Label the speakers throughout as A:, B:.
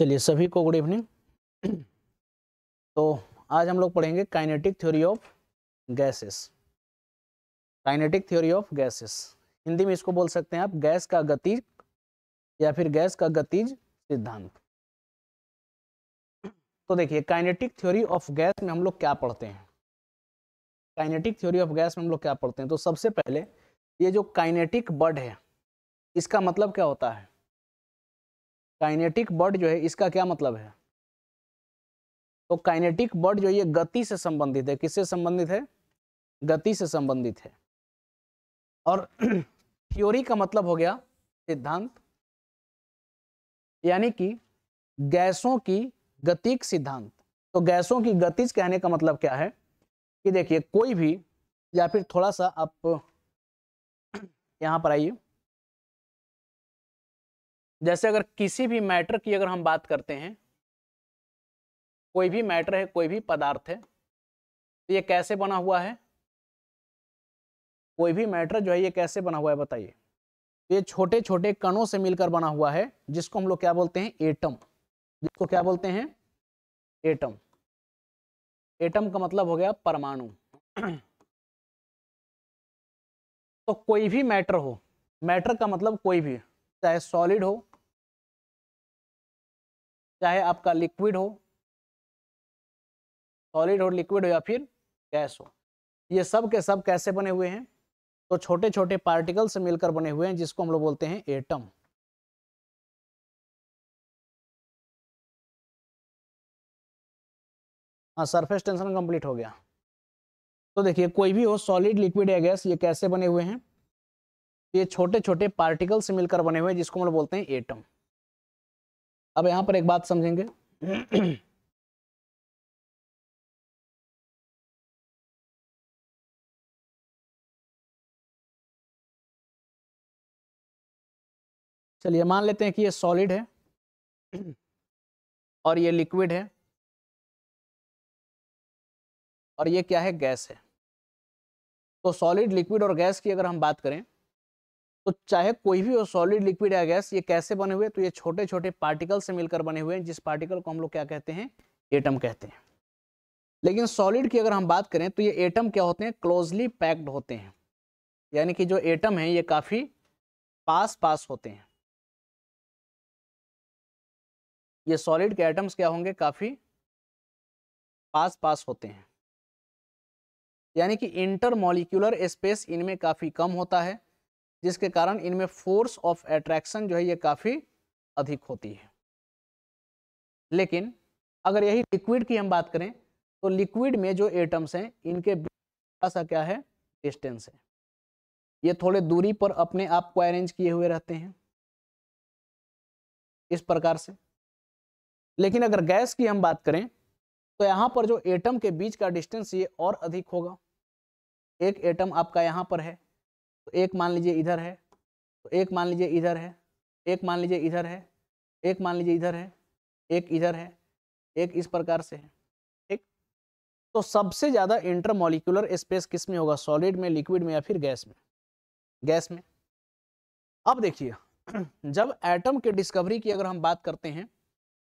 A: चलिए सभी को गुड इवनिंग तो आज हम लोग पढ़ेंगे kinetic theory of
B: gases kinetic theory of gases Hindi में इसको बोल सकते हैं आप गैस का गतिज या फिर गैस का गतिज सिद्धांत तो देखिए काइनेटिक थ्योरी ऑफ गैस में हम लोग क्या पढ़ते हैं काइनेटिक थ्योरी ऑफ गैस में हम लोग क्या पढ़ते हैं तो सबसे पहले ये जो काइनेटिक वर्ड है इसका मतलब क्या होता है काइनेटिक बर्ड जो है इसका क्या मतलब है तो काइनेटिक बर्ड जो ये गति से संबंधित है किससे संबंधित है
A: गति से संबंधित है और थ्योरी का मतलब हो गया सिद्धांत यानी कि गैसों की
B: गतिक सिद्धांत तो गैसों की गति कहने का मतलब क्या है कि देखिए
A: कोई भी या फिर थोड़ा सा आप यहाँ पर आइए जैसे अगर किसी भी मैटर की अगर हम बात करते हैं कोई भी मैटर है कोई भी पदार्थ है तो ये कैसे बना हुआ है कोई भी मैटर जो है ये कैसे बना हुआ है बताइए तो
B: ये छोटे छोटे कणों से मिलकर बना हुआ है जिसको हम लोग क्या बोलते हैं एटम जिसको क्या बोलते
A: हैं एटम एटम का मतलब हो गया परमाणु तो कोई भी मैटर हो मैटर का मतलब कोई भी चाहे सॉलिड हो चाहे आपका लिक्विड हो सॉलिड हो लिक्विड हो या फिर गैस हो ये सब के सब कैसे बने हुए हैं तो छोटे छोटे पार्टिकल से मिलकर बने हुए हैं जिसको हम लोग
C: बोलते हैं एटम हाँ सरफेस टेंशन कंप्लीट हो गया
A: तो देखिए कोई भी हो सॉलिड लिक्विड या गैस ये कैसे बने हुए हैं ये छोटे छोटे
B: पार्टिकल
C: से मिलकर बने हुए हैं जिसको हम लोग बोलते हैं एटम अब यहां पर एक बात समझेंगे चलिए मान लेते हैं कि ये सॉलिड है और
A: ये लिक्विड है और ये क्या है गैस है तो सॉलिड लिक्विड और गैस की अगर हम बात करें तो चाहे कोई
B: भी हो सॉलिड लिक्विड या गैस ये कैसे बने हुए तो ये छोटे छोटे पार्टिकल से मिलकर बने हुए हैं जिस पार्टिकल को हम लोग क्या कहते हैं एटम कहते हैं लेकिन सॉलिड की अगर हम बात करें तो ये एटम क्या
A: होते हैं क्लोजली पैक्ड होते हैं यानी कि जो एटम है ये काफ़ी पास
C: पास होते हैं ये सॉलिड के एटम्स क्या होंगे काफ़ी पास पास होते हैं
B: यानी कि इंटरमोलिकुलर स्पेस इनमें काफ़ी कम होता है जिसके कारण इनमें फोर्स ऑफ एट्रैक्शन जो है ये काफ़ी अधिक होती है लेकिन अगर यही लिक्विड की हम बात करें तो लिक्विड में जो एटम्स हैं इनके बीच
A: सा क्या है डिस्टेंस है ये थोड़े दूरी पर अपने आप को अरेंज किए हुए रहते हैं इस प्रकार से लेकिन अगर गैस की हम बात करें तो यहाँ पर जो एटम के बीच का डिस्टेंस ये और अधिक होगा
B: एक एटम आपका यहाँ पर है तो एक मान लीजिए इधर है तो एक मान लीजिए इधर है एक मान लीजिए इधर है एक मान लीजिए इधर है एक इधर है एक इस प्रकार से है ठीक तो सबसे ज़्यादा इंटरमोलिकुलर स्पेस किस में होगा सॉलिड में लिक्विड में या फिर गैस में गैस में अब देखिए जब एटम के डिस्कवरी की अगर हम बात करते हैं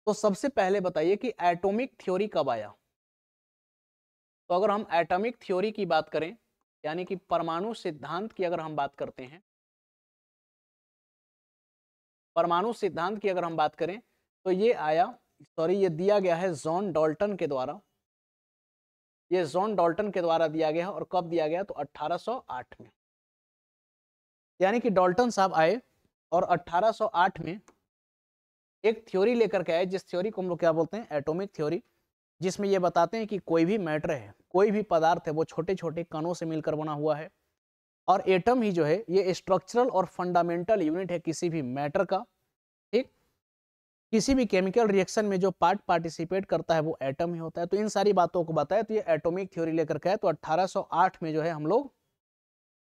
B: तो सबसे पहले बताइए कि एटॉमिक थ्योरी कब आया तो अगर हम एटॉमिक थ्योरी की बात करें यानी कि परमाणु सिद्धांत की अगर हम बात करते हैं परमाणु सिद्धांत की अगर हम बात करें तो ये आया सॉरी ये दिया गया है जॉन डॉल्टन के द्वारा ये जॉन डॉल्टन के द्वारा दिया गया है और कब दिया गया तो 1808 में यानी कि डॉल्टन साहब आए और 1808 में एक थ्योरी लेकर के आए जिस थ्योरी को हम लोग क्या बोलते हैं एटॉमिक थ्योरी जिसमें ये बताते हैं कि कोई भी मैटर है कोई भी पदार्थ है वो छोटे छोटे कणों से मिलकर बना हुआ है और एटम ही जो है ये स्ट्रक्चरल और फंडामेंटल यूनिट है किसी भी मैटर का ठीक किसी भी केमिकल रिएक्शन में जो पार्ट पार्टिसिपेट करता है वो एटम ही होता है तो इन सारी बातों को बताया तो ये एटोमिक थ्योरी लेकर के तो 1808
A: में जो है हम लोग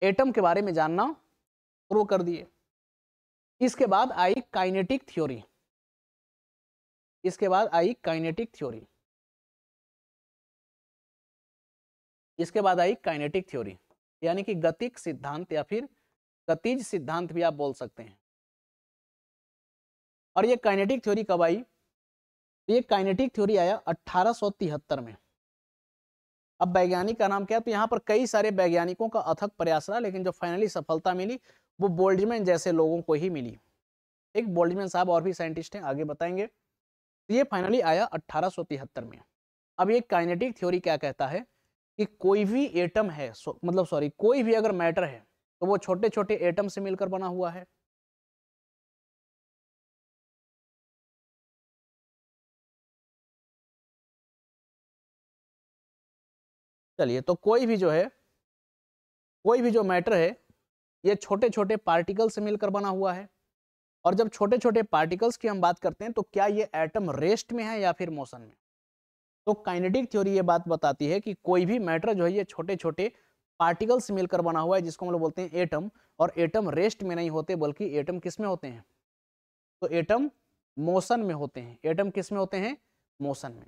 A: एटम के बारे में जानना शुरू कर दिए इसके बाद आई काइनेटिक थ्योरी इसके बाद आई काइनेटिक थ्योरी इसके बाद आई काइनेटिक थ्योरी यानी कि गतिक सिद्धांत या फिर गतिज सिद्धांत भी आप बोल सकते हैं और ये काइनेटिक थ्योरी कब आई ये काइनेटिक थ्योरी आया 1873 में अब वैज्ञानिक का नाम क्या तो यहाँ
B: पर कई सारे वैज्ञानिकों का अथक प्रयास रहा लेकिन जो फाइनली सफलता मिली वो बोल्डमैन जैसे लोगों को ही मिली एक बोल्डमैन साहब और भी साइंटिस्ट हैं आगे बताएंगे तो ये फाइनली आया 1873 में अब ये काइनेटिक थ्योरी क्या कहता है कि कोई भी
A: एटम है मतलब सॉरी कोई भी अगर मैटर है तो वो छोटे छोटे एटम से मिलकर बना हुआ है
C: चलिए तो कोई भी जो
A: है कोई भी जो मैटर है ये छोटे छोटे पार्टिकल से मिलकर बना
B: हुआ है और जब छोटे छोटे पार्टिकल्स की हम बात करते हैं तो क्या ये एटम रेस्ट में है या फिर मोशन में तो काइनेटिक थ्योरी ये बात बताती है कि कोई भी मैटर जो है ये छोटे छोटे पार्टिकल्स मिलकर बना हुआ है जिसको हम लोग बोलते हैं एटम और एटम रेस्ट में नहीं होते बल्कि एटम किस में होते हैं तो एटम मोशन में होते हैं एटम किस में होते हैं मोशन में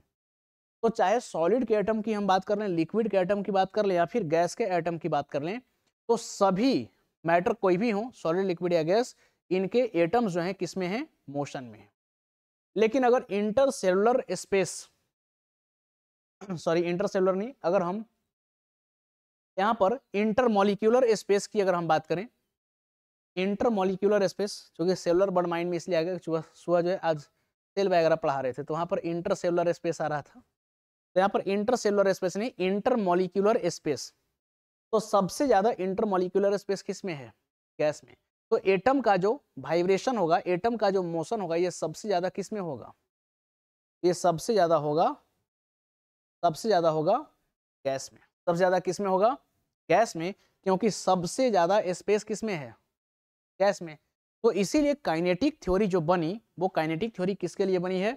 B: तो चाहे सॉलिड के एटम की हम बात कर लें लिक्विड के एटम की बात कर लें या फिर गैस के एटम की बात कर लें तो सभी मैटर कोई भी हो सॉलिड लिक्विड या गैस इनके एटम्स जो हैं किस में हैं मोशन में लेकिन अगर इंटरसेलुलर
A: स्पेस सॉरी इंटरसेलुलर नहीं अगर हम यहाँ पर इंटरमोलिक्यूलर स्पेस की अगर हम बात करें इंटरमोलिक्यूलर
B: स्पेस चूंकि सेलुलर बर्ड माइंड में इसलिए आ गया सुबह जो है आज सेल वगैरह पढ़ा रहे थे तो वहाँ पर इंटरसेलुलर स्पेस आ रहा था तो यहाँ पर इंटरसेलुलर स्पेस नहीं इंटरमोलिक्यूलर स्पेस तो सबसे ज़्यादा इंटरमोलिक्यूलर स्पेस किस में है गैस में तो एटम का जो वाइब्रेशन होगा एटम का जो मोशन होगा ये सबसे ज़्यादा किस में होगा ये सबसे ज़्यादा होगा सबसे ज़्यादा होगा गैस में सबसे ज़्यादा किस में होगा गैस में क्योंकि सबसे ज़्यादा स्पेस किस में है गैस में तो इसीलिए काइनेटिक थ्योरी जो बनी वो काइनेटिक थ्योरी किसके लिए बनी है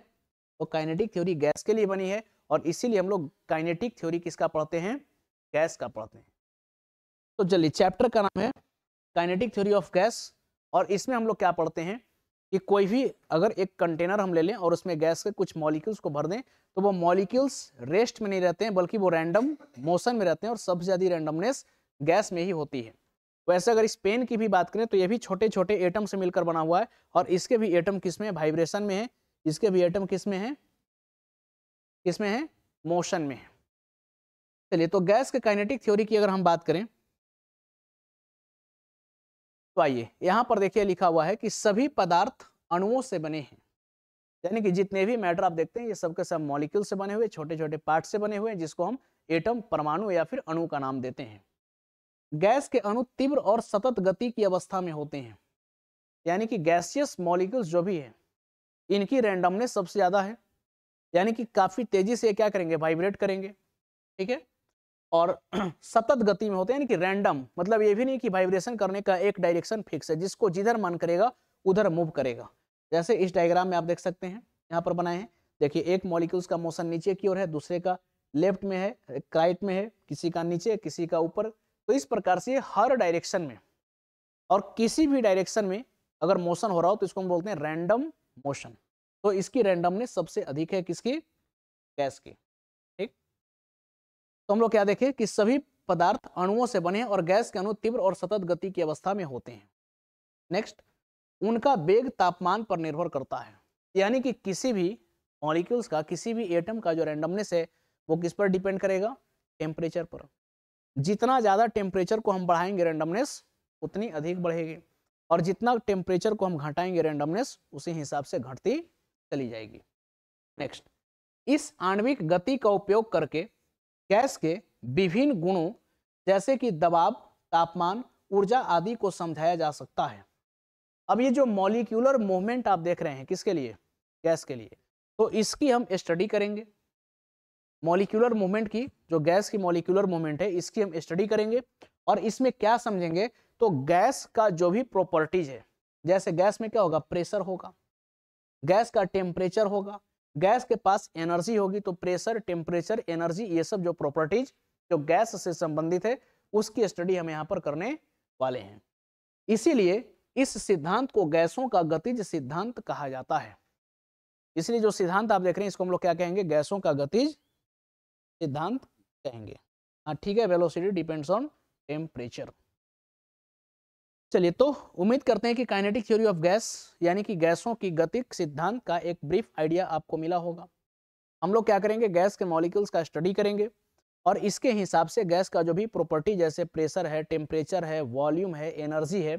B: वो काइनेटिक थ्योरी गैस के लिए बनी है और इसीलिए हम लोग काइनेटिक थ्योरी किसका पढ़ते हैं गैस का पढ़ते हैं तो चलिए चैप्टर का नाम है काइनेटिक थ्योरी ऑफ गैस और इसमें हम लोग क्या पढ़ते हैं कि कोई भी अगर एक कंटेनर हम ले लें और उसमें गैस के कुछ मॉलिक्यूल्स को भर दें तो वो मॉलिक्यूल्स रेस्ट में नहीं रहते हैं बल्कि वो रैंडम मोशन में रहते हैं और सबसे ज़्यादा रैंडमनेस गैस में ही होती है वैसे तो अगर इस पेन की भी बात करें तो ये भी छोटे छोटे एटम से मिलकर बना हुआ है और इसके भी एटम किस में वाइब्रेशन में है इसके भी एटम किस में है
A: किस में है मोशन में है चलिए तो गैस के काइनेटिक थ्योरी की अगर हम बात करें तो आइए यहां पर देखिए लिखा
B: हुआ है कि सभी पदार्थ अणुओं से बने हैं यानी कि जितने भी मैटर आप देखते हैं ये सबके सब मॉलिक्यूल से बने हुए छोटे छोटे पार्ट से बने हुए हैं जिसको हम एटम परमाणु या फिर अणु का नाम देते हैं गैस के अणु तीव्र और सतत गति की अवस्था में होते हैं यानी कि गैसियस मॉलिक्यूल्स जो भी है इनकी रैंडमनेस सबसे ज़्यादा है यानी कि काफ़ी तेज़ी से क्या करेंगे वाइब्रेट करेंगे ठीक है और सतत गति में होते हैं यानी कि रैंडम मतलब ये भी नहीं कि वाइब्रेशन करने का एक डायरेक्शन फिक्स है जिसको जिधर मन करेगा उधर मूव करेगा जैसे इस डायग्राम में आप देख सकते हैं यहाँ पर बनाए हैं देखिए एक मॉलिक्यूल्स का मोशन नीचे की ओर है दूसरे का लेफ्ट में है राइट में है किसी का नीचे किसी का ऊपर तो इस प्रकार से हर डायरेक्शन में और किसी भी डायरेक्शन में अगर मोशन हो रहा हो तो इसको हम बोलते हैं रैंडम मोशन तो इसकी रैंडमनेस सबसे अधिक है किसकी गैस की तो हम लोग क्या देखें कि सभी पदार्थ अणुओं से बने हैं और गैस के अणु तीव्र और सतत गति की अवस्था में होते हैं नेक्स्ट उनका वेग तापमान पर निर्भर करता है यानी कि किसी भी मॉलिक्यूल्स का किसी भी एटम का जो रैंडमनेस है वो किस पर डिपेंड करेगा टेम्परेचर पर जितना ज़्यादा टेम्परेचर को हम बढ़ाएंगे रैंडमनेस उतनी अधिक बढ़ेगी और जितना टेम्परेचर को हम घटाएंगे रैंडमनेस उसी हिसाब से घटती चली जाएगी नेक्स्ट इस आणविक गति का उपयोग करके गैस के विभिन्न गुणों जैसे कि दबाव तापमान ऊर्जा आदि को समझाया जा सकता है अब ये जो मॉलिक्यूलर मूवमेंट आप देख रहे हैं किसके लिए गैस के लिए तो इसकी हम स्टडी करेंगे मॉलिक्यूलर मूवमेंट की जो गैस की मॉलिक्यूलर मूवमेंट है इसकी हम स्टडी करेंगे और इसमें क्या समझेंगे तो गैस का जो भी प्रॉपर्टीज है जैसे गैस में क्या होगा प्रेशर होगा गैस का टेम्परेचर होगा गैस के पास एनर्जी होगी तो प्रेशर टेम्परेचर एनर्जी ये सब जो प्रॉपर्टीज जो गैस से संबंधित है उसकी स्टडी हम यहाँ पर करने वाले हैं इसीलिए इस सिद्धांत को गैसों का गतिज सिद्धांत कहा जाता है इसलिए जो सिद्धांत आप देख रहे हैं इसको हम लोग क्या कहेंगे गैसों का गतिज सिद्धांत कहेंगे हाँ ठीक है वेलोसिटी डिपेंड्स ऑन टेम्परेचर चलिए तो उम्मीद करते हैं कि काइनेटिक थ्योरी ऑफ गैस यानी कि गैसों की गतिक सिद्धांत का एक ब्रीफ आइडिया आपको मिला होगा हम लोग क्या करेंगे गैस के मॉलिक्यूल्स का स्टडी करेंगे और इसके हिसाब से गैस का जो भी प्रॉपर्टी जैसे प्रेशर है टेम्परेचर है वॉल्यूम है एनर्जी है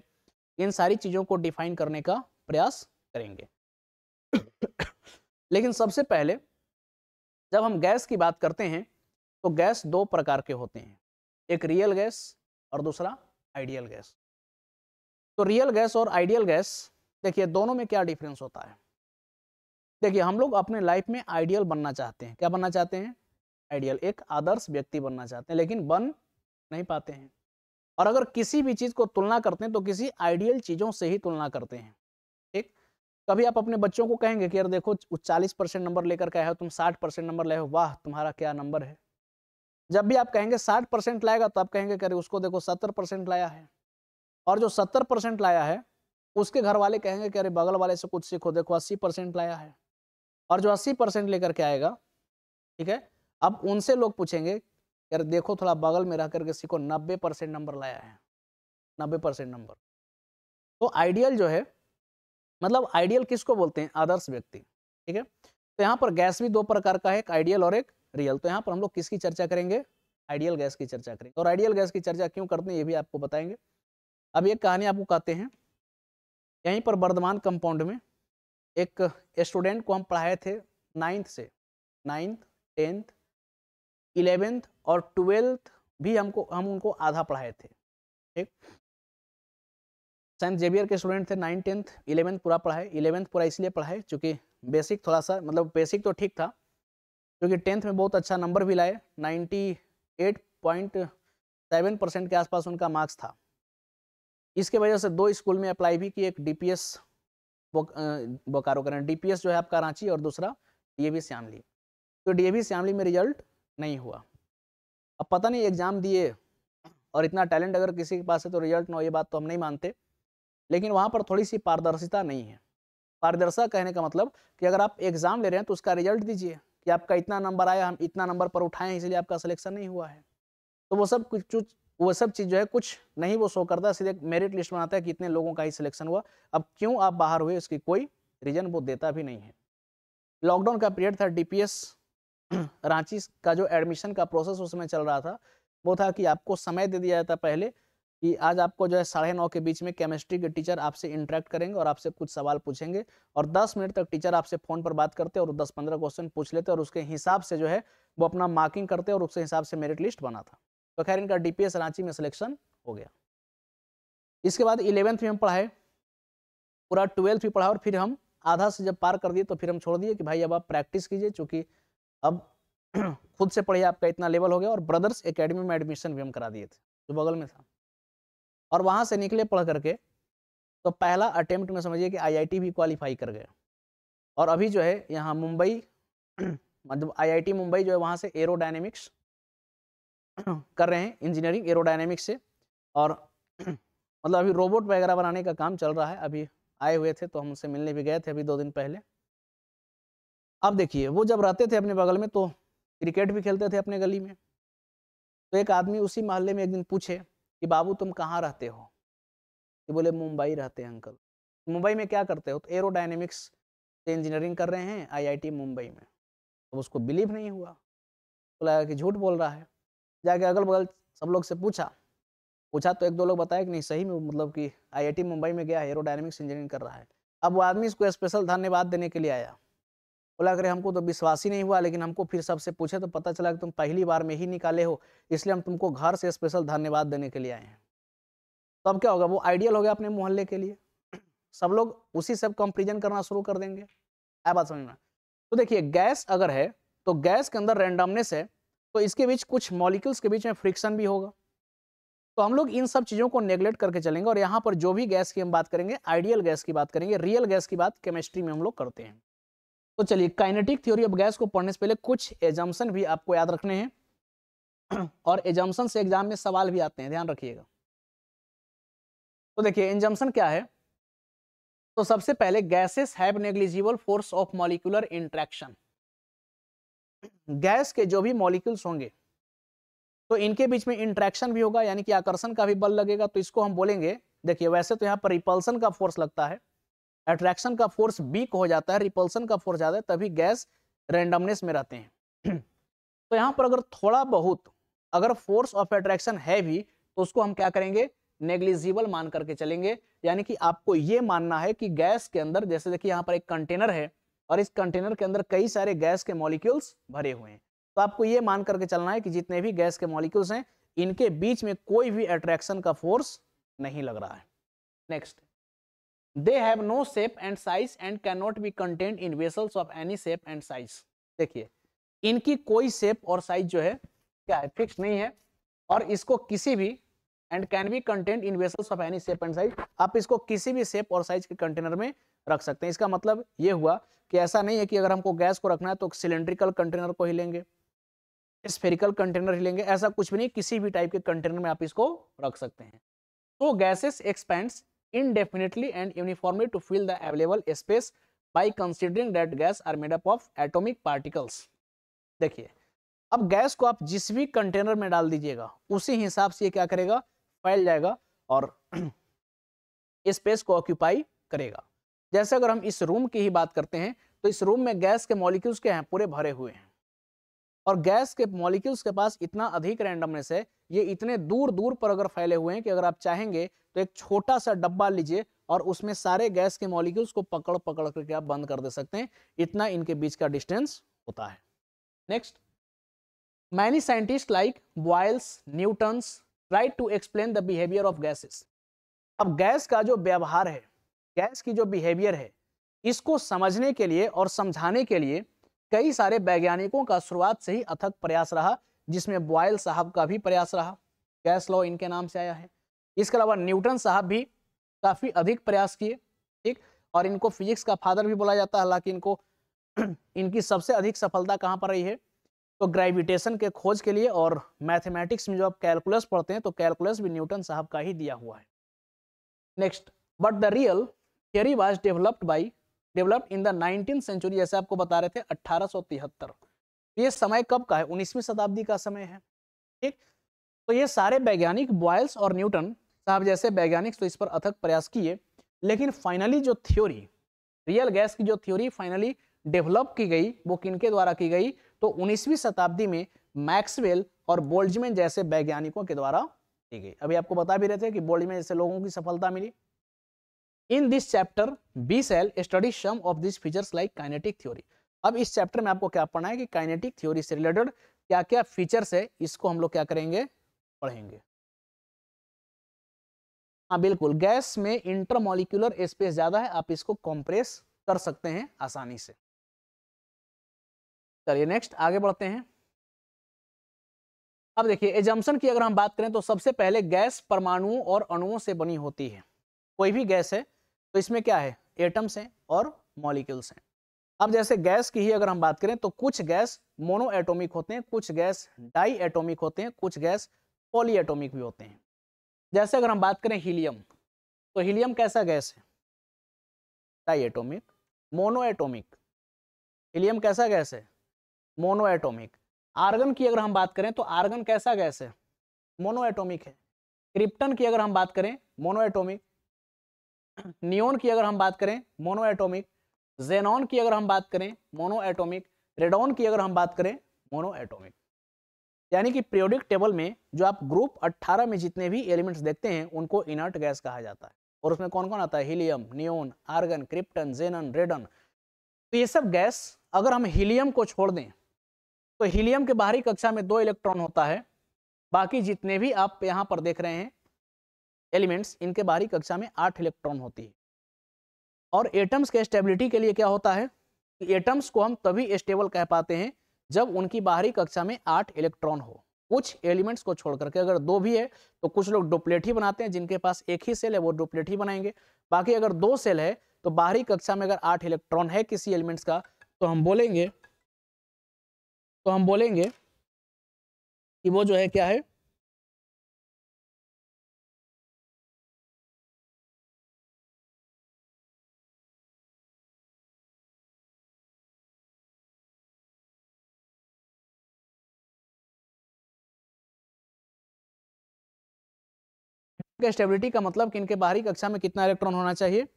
B: इन सारी चीज़ों को डिफाइन करने का प्रयास करेंगे लेकिन सबसे पहले जब हम गैस की बात करते हैं तो गैस दो प्रकार के होते हैं एक रियल गैस और दूसरा आइडियल गैस तो रियल गैस और आइडियल गैस देखिए दोनों में क्या डिफरेंस होता है देखिए हम लोग अपने लाइफ में आइडियल बनना चाहते हैं क्या बनना चाहते हैं आइडियल एक आदर्श व्यक्ति बनना चाहते हैं लेकिन बन नहीं पाते हैं और अगर किसी भी चीज़ को तुलना करते हैं तो किसी आइडियल चीज़ों से ही तुलना करते हैं ठीक कभी आप अपने बच्चों को कहेंगे कि यार देखो चालीस परसेंट नंबर लेकर के आए हो तुम साठ परसेंट नंबर लाए हो वाह तुम्हारा क्या नंबर है जब भी आप कहेंगे साठ परसेंट लाएगा तो आप कहेंगे अरे उसको देखो सत्तर परसेंट लाया है और जो सत्तर परसेंट लाया है उसके घर वाले कहेंगे कि अरे बगल वाले से कुछ सीखो देखो अस्सी परसेंट लाया है और जो अस्सी परसेंट लेकर के आएगा ठीक है अब उनसे लोग पूछेंगे यार देखो थोड़ा बगल में रह करके सीखो नब्बे परसेंट नंबर लाया है नब्बे परसेंट नंबर तो आइडियल जो है मतलब आइडियल किसको बोलते हैं आदर्श व्यक्ति ठीक है तो यहाँ पर गैस भी दो प्रकार का है एक आइडियल और एक रियल तो यहाँ पर हम लोग किसकी चर्चा करेंगे आइडियल गैस की चर्चा करेंगे और आइडियल गैस की चर्चा क्यों करते हैं ये भी आपको बताएंगे अब ये कहानी आपको कहते हैं यहीं पर वर्धमान कंपाउंड में एक स्टूडेंट को हम पढ़ाए थे नाइन्थ से
A: नाइन्थ टेंथ इलेवेंथ और ट्वेल्थ भी हमको हम उनको आधा पढ़ाए थे ठीक सेंट जेवियर के स्टूडेंट थे नाइन
B: टेंथ इलेवेंथ पूरा पढ़ाए इलेवेंथ पूरा इसलिए पढ़ाए क्योंकि बेसिक थोड़ा सा मतलब बेसिक तो ठीक था क्योंकि टेंथ में बहुत अच्छा नंबर भी लाए ninety eight point seven percent के आसपास उनका मार्क्स था इसके वजह से दो स्कूल में अप्लाई भी किए एक डी पी एस बोकारो करें एस जो है आपका रांची और दूसरा वी श्यामली तो वी श्यामली में रिजल्ट नहीं हुआ अब पता नहीं एग्ज़ाम दिए और इतना टैलेंट अगर किसी के पास है तो रिजल्ट ना हो ये बात तो हम नहीं मानते लेकिन वहाँ पर थोड़ी सी पारदर्शिता नहीं है पारदर्शिता कहने का मतलब कि अगर आप एग्ज़ाम ले रहे हैं तो उसका रिजल्ट दीजिए कि आपका इतना नंबर आया हम इतना नंबर पर उठाएं इसलिए आपका सिलेक्शन नहीं हुआ है तो वो सब कुछ वो सब चीज़ जो है कुछ नहीं वो शो करता सीधे मेरिट लिस्ट में आता है कि इतने लोगों का ही सिलेक्शन हुआ अब क्यों आप बाहर हुए उसकी कोई रीज़न वो देता भी नहीं है लॉकडाउन का पीरियड था डी रांची का जो एडमिशन का प्रोसेस उसमें चल रहा था वो था कि आपको समय दे दिया जाता पहले कि आज आपको जो है साढ़े नौ के बीच में केमिस्ट्री के टीचर आपसे इंटरेक्ट करेंगे और आपसे कुछ सवाल पूछेंगे और दस मिनट तक टीचर आपसे फ़ोन पर बात करते और दस पंद्रह क्वेश्चन पूछ लेते और उसके हिसाब से जो है वो अपना मार्किंग करते और उसके हिसाब से मेरिट लिस्ट बना था तो खैर इनका डीपीएस रांची में सिलेक्शन हो गया इसके बाद इलेवेंथ में हम पढ़ाए पूरा ट्वेल्थ भी पढ़ा और फिर हम आधा से जब पार कर दिए तो फिर हम छोड़ दिए कि भाई अब आप प्रैक्टिस कीजिए चूँकि अब खुद से पढ़िए आपका इतना लेवल हो गया और ब्रदर्स एकेडमी में एडमिशन भी हम करा दिए थे जो बगल में था और वहाँ से निकले पढ़ करके तो पहला अटेम्प्ट में समझिए कि आईआईटी भी क्वालिफाई कर गए और अभी जो है यहाँ मुंबई मतलब आईआईटी मुंबई जो है वहाँ से एरोडायनेमिक्स कर रहे हैं इंजीनियरिंग एरोडाइनमिक्स से और मतलब अभी रोबोट वगैरह बनाने का काम चल रहा है अभी आए हुए थे तो हम उनसे मिलने भी गए थे अभी दो दिन पहले अब देखिए वो जब रहते थे अपने बगल में तो क्रिकेट भी खेलते थे अपने गली में तो एक आदमी उसी मोहल्ले में एक दिन पूछे कि बाबू तुम कहाँ रहते हो कि बोले मुंबई रहते हैं अंकल मुंबई में क्या करते हो तो एरोडाइनमिक्स से इंजीनियरिंग कर रहे हैं आईआईटी मुंबई में अब तो उसको बिलीव नहीं हुआ तो लगा कि झूठ बोल रहा है जाके अगल बगल सब लोग से पूछा पूछा तो एक दो लोग बताया कि नहीं सही में मतलब कि आईआईटी मुंबई में गया एरोडायनेमिक्स इंजीनियरिंग कर रहा है अब वो आदमी इसको स्पेशल धन्यवाद देने के लिए आया बोला करे हमको तो विश्वास ही नहीं हुआ लेकिन हमको फिर सबसे पूछे तो पता चला कि तुम पहली बार में ही निकाले हो इसलिए हम तुमको घर से स्पेशल धन्यवाद देने के लिए आए हैं तो अब क्या होगा वो आइडियल हो गया अपने मोहल्ले के लिए सब लोग उसी सब कंपेरिजन करना शुरू कर देंगे आई बात समझना तो देखिए गैस अगर है तो गैस के अंदर रेंडमनेस है तो इसके बीच कुछ मॉलिक्यूल्स के बीच में फ्रिक्शन भी होगा तो हम लोग इन सब चीज़ों को नेग्लेक्ट करके चलेंगे और यहाँ पर जो भी गैस की हम बात करेंगे आइडियल गैस की बात करेंगे रियल गैस की बात केमिस्ट्री में हम लोग करते हैं तो चलिए काइनेटिक थ्योरी ऑफ गैस को पढ़ने से पहले कुछ एजम्सन भी आपको याद रखने हैं और एजम्सन से एग्जाम में सवाल
A: भी आते हैं ध्यान रखिएगा तो देखिए एंजम्सन क्या है तो सबसे पहले gases have negligible force of molecular interaction
B: gas के जो भी मॉलिक्यूल्स होंगे तो इनके बीच में इंट्रैक्शन भी होगा यानी कि आकर्षण का भी बल लगेगा तो इसको हम बोलेंगे देखिए वैसे तो यहाँ पर रिपल्सन का फोर्स लगता है अट्रैक्शन का फोर्स वीक हो जाता है रिपल्सन का फोर्स ज़्यादा है तभी गैस रेंडमनेस में रहते हैं तो यहाँ पर अगर थोड़ा बहुत अगर फोर्स ऑफ अट्रैक्शन है भी तो उसको हम क्या करेंगे नेग्लिजिबल मान करके चलेंगे यानी कि आपको ये मानना है कि गैस के अंदर जैसे देखिए यहाँ पर एक कंटेनर है और इस कंटेनर के अंदर कई सारे गैस के मॉलिक्यूल्स भरे हुए हैं तो आपको ये मान करके चलना है कि जितने भी गैस के मॉलिक्यूल्स हैं इनके बीच में कोई भी अट्रैक्शन का फोर्स नहीं लग रहा है next they have no shape and size and can not be content in vessels of any shape and size देखिए इनकी कोई शेप और साइज जो है क्या है फिक्स नहीं है और इसको किसी भी and can be content in vessels of any shape and size आप इसको किसी भी शेप और साइज के कंटेनर में रख सकते हैं इसका मतलब ये हुआ कि ऐसा नहीं है कि अगर हमको गैस को रखना है तो सिलेंड्रिकल कंटेनर को ही लेंगे स्फेरिकल कंटेनर ही लेंगे ऐसा कुछ भी नहीं किसी भी टाइप के कंटेनर में आप इसको रख सकते हैं तो gases expands indefinitely and uniformly to fill the available space by considering that gas are made up of atomic particles देखिए अब गैस को आप जिस भी कंटेनर में डाल दीजिएगा उसी हिसाब से ये क्या करेगा फैल जाएगा और स्पेस को ऑक्यूपाई करेगा जैसे अगर हम इस रूम की ही बात करते हैं तो इस रूम में गैस के मॉलिक्यूल्स के हैं पूरे भरे हुए हैं और गैस के मॉलिक्यूल्स के पास इतना अधिक रैंडमनेस है ये इतने दूर दूर पर अगर फैले हुए हैं कि अगर आप चाहेंगे तो एक छोटा सा डब्बा लीजिए और उसमें सारे गैस के मॉलिक्यूल्स को पकड़ पकड़ करके आप बंद कर दे सकते हैं इतना इनके बीच का डिस्टेंस होता है next many scientist like Boyle's Newton's right to explain the behaviour of gases अब गैस का जो व्यवहार है गैस की जो बिहेवियर है इसको समझने के लिए और समझाने के लिए कई सारे वैज्ञानिकों का शुरुआत से ही अथक प्रयास रहा जिसमें बॉयल साहब का भी प्रयास रहा गैस लॉ इनके नाम से आया है इसके अलावा न्यूटन साहब भी काफ़ी अधिक प्रयास किए ठीक और इनको फिजिक्स का फादर भी बोला जाता है हालांकि इनको इनकी सबसे अधिक सफलता कहाँ पर रही है तो ग्रेविटेशन के खोज के लिए और मैथमेटिक्स में जो आप कैलकुलस पढ़ते हैं तो कैलकुलस भी न्यूटन साहब का ही दिया हुआ है next but the real theory was developed by developed in the nineteen century जैसे आपको बता रहे थे अट्ठारह तो ये समय कब का है उन्नीसवीं शताब्दी का समय है ठीक तो ये सारे वैज्ञानिक बॉयल्स और न्यूटन साहब जैसे वैज्ञानिक तो इस पर अथक प्रयास किए लेकिन फाइनली जो थ्योरी रियल गैस की जो थ्योरी फाइनली डेवलप की गई वो किनके द्वारा की गई तो उन्नीसवीं शताब्दी में मैक्सवेल और बोल्जमेन जैसे वैज्ञानिकों के द्वारा की गई अभी आपको बता भी रहे थे कि बोल्जमेन जैसे लोगों की सफलता मिली in this chapter we shall study some of this features like kinetic theory अब इस चैप्टर में आपको क्या पढ़ना है कि काइनेटिक थ्योरी से रिलेटेड क्या क्या फीचर्स है इसको हम लोग क्या करेंगे पढ़ेंगे
A: हाँ बिल्कुल गैस में इंटरमोलिकुलर स्पेस ज्यादा है आप इसको कॉम्प्रेस कर सकते हैं आसानी से चलिए नेक्स्ट आगे बढ़ते हैं अब देखिए एजम्पन की अगर हम बात करें तो सबसे
B: पहले गैस परमाणुओं और अणुओं से बनी होती है कोई भी गैस है तो इसमें क्या है एटम्स हैं और मॉलिक्यूल्स हैं अब जैसे गैस की ही अगर हम बात करें तो कुछ गैस मोनो एटोमिक होते हैं कुछ गैस डाई एटोमिक होते हैं कुछ गैस पॉली एटोमिक भी
A: होते हैं जैसे अगर हम बात करें हीलियम तो हीलियम कैसा गैस है diatomic monoatomic helium कैसा गैस है
B: मोनो एटोमिक आर्गन की अगर हम बात करें तो आर्गन कैसा गैस है मोनो एटोमिक है क्रिप्टन की अगर हम बात करें मोनो एटोमिक नियोन की अगर हम बात करें मोनो एटोमिक जेनॉन की अगर हम बात करें मोनो एटोमिक रेडोन की अगर हम बात करें मोनो एटोमिक यानी कि प्रियोडिक टेबल में जो आप ग्रुप 18 में जितने भी एलिमेंट्स देखते हैं उनको इनर्ट गैस कहा जाता है और उसमें कौन कौन आता है helium neon argon krypton xenon radon तो ये सब गैस अगर हम हीलियम को छोड़ दें तो हीलियम के बाहरी कक्षा में दो इलेक्ट्रॉन होता है बाकी जितने भी आप यहाँ पर देख रहे हैं एलिमेंट्स इनके बाहरी कक्षा में आठ इलेक्ट्रॉन होती है और एटम्स के स्टेबिलिटी के लिए क्या होता है एटम्स को हम तभी स्टेबल कह पाते हैं जब उनकी बाहरी कक्षा में आठ इलेक्ट्रॉन हो कुछ एलिमेंट्स को छोड़ करके अगर दो भी है तो कुछ लोग डुप्लेट ही बनाते हैं जिनके पास एक ही सेल है वो डुप्लेट ही बनाएंगे बाकी अगर दो सेल है
A: तो बाहरी कक्षा में अगर आठ इलेक्ट्रॉन है किसी एलिमेंट्स का तो हम बोलेंगे
C: तो हम बोलेंगे कि वो जो है क्या है स्टेबिलिटी का मतलब कि इनके बाहरी कक्षा में कितना इलेक्ट्रॉन होना चाहिए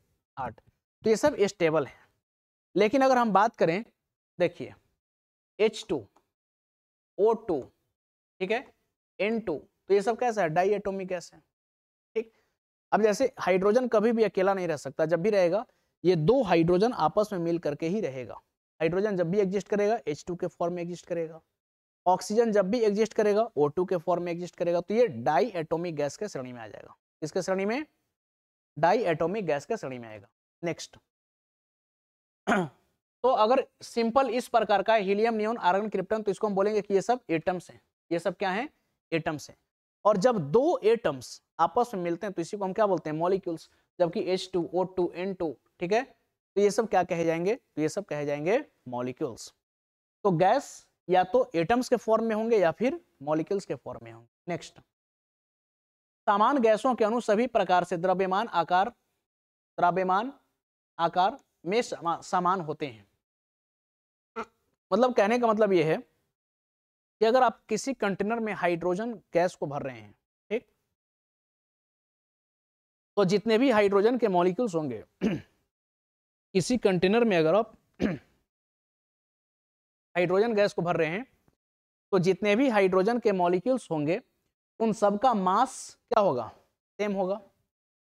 C: आठ
B: तो ये सब स्टेबल है लेकिन अगर हम बात करें देखिए एच टू ओ टू ठीक है एन टू तो ये सब कैसा है डाई एटोमिक कैसे है ठीक अब जैसे हाइड्रोजन कभी भी अकेला नहीं रह सकता जब भी रहेगा ये दो हाइड्रोजन आपस में मिल करके ही रहेगा हाइड्रोजन जब भी एग्जिस्ट करेगा एच टू के फॉर्म में एग्जिस्ट करेगा ऑक्सीजन जब भी एग्जिस्ट करेगा ओ के फॉर्म में एग्जिस्ट करेगा तो ये डाई एटोमिक गैस के श्रेणी में आ जाएगा इसके श्रेणी में डाई एटोमिक गैस के श्रेणी में आएगा नेक्स्ट तो अगर सिंपल इस प्रकार का हीलियम नियोन आर्गन क्रिप्टन तो इसको हम बोलेंगे कि ये सब एटम्स हैं ये सब क्या है एटम्स हैं और जब दो एटम्स आपस में मिलते हैं तो इसी को हम क्या बोलते हैं मॉलिक्यूल्स जबकि H two two O N two ठीक है तो ये सब क्या कहे जाएंगे तो ये सब कहे जाएंगे मॉलिक्यूल्स तो गैस या तो एटम्स के फॉर्म में होंगे या फिर मॉलिक्यूल्स के फॉर्म में होंगे नेक्स्ट सामान गैसों के अनु सभी प्रकार से द्रव्यमान आकार द्रव्यमान आकार में समान होते हैं मतलब कहने का मतलब यह है कि अगर आप किसी कंटेनर में हाइड्रोजन गैस को भर रहे हैं ठीक
A: तो जितने भी हाइड्रोजन के मॉलिक्यूल्स होंगे किसी कंटेनर में अगर आप हाइड्रोजन गैस
B: को भर रहे हैं तो जितने भी हाइड्रोजन के मॉलिक्यूल्स होंगे उन सबका मास क्या होगा सेम होगा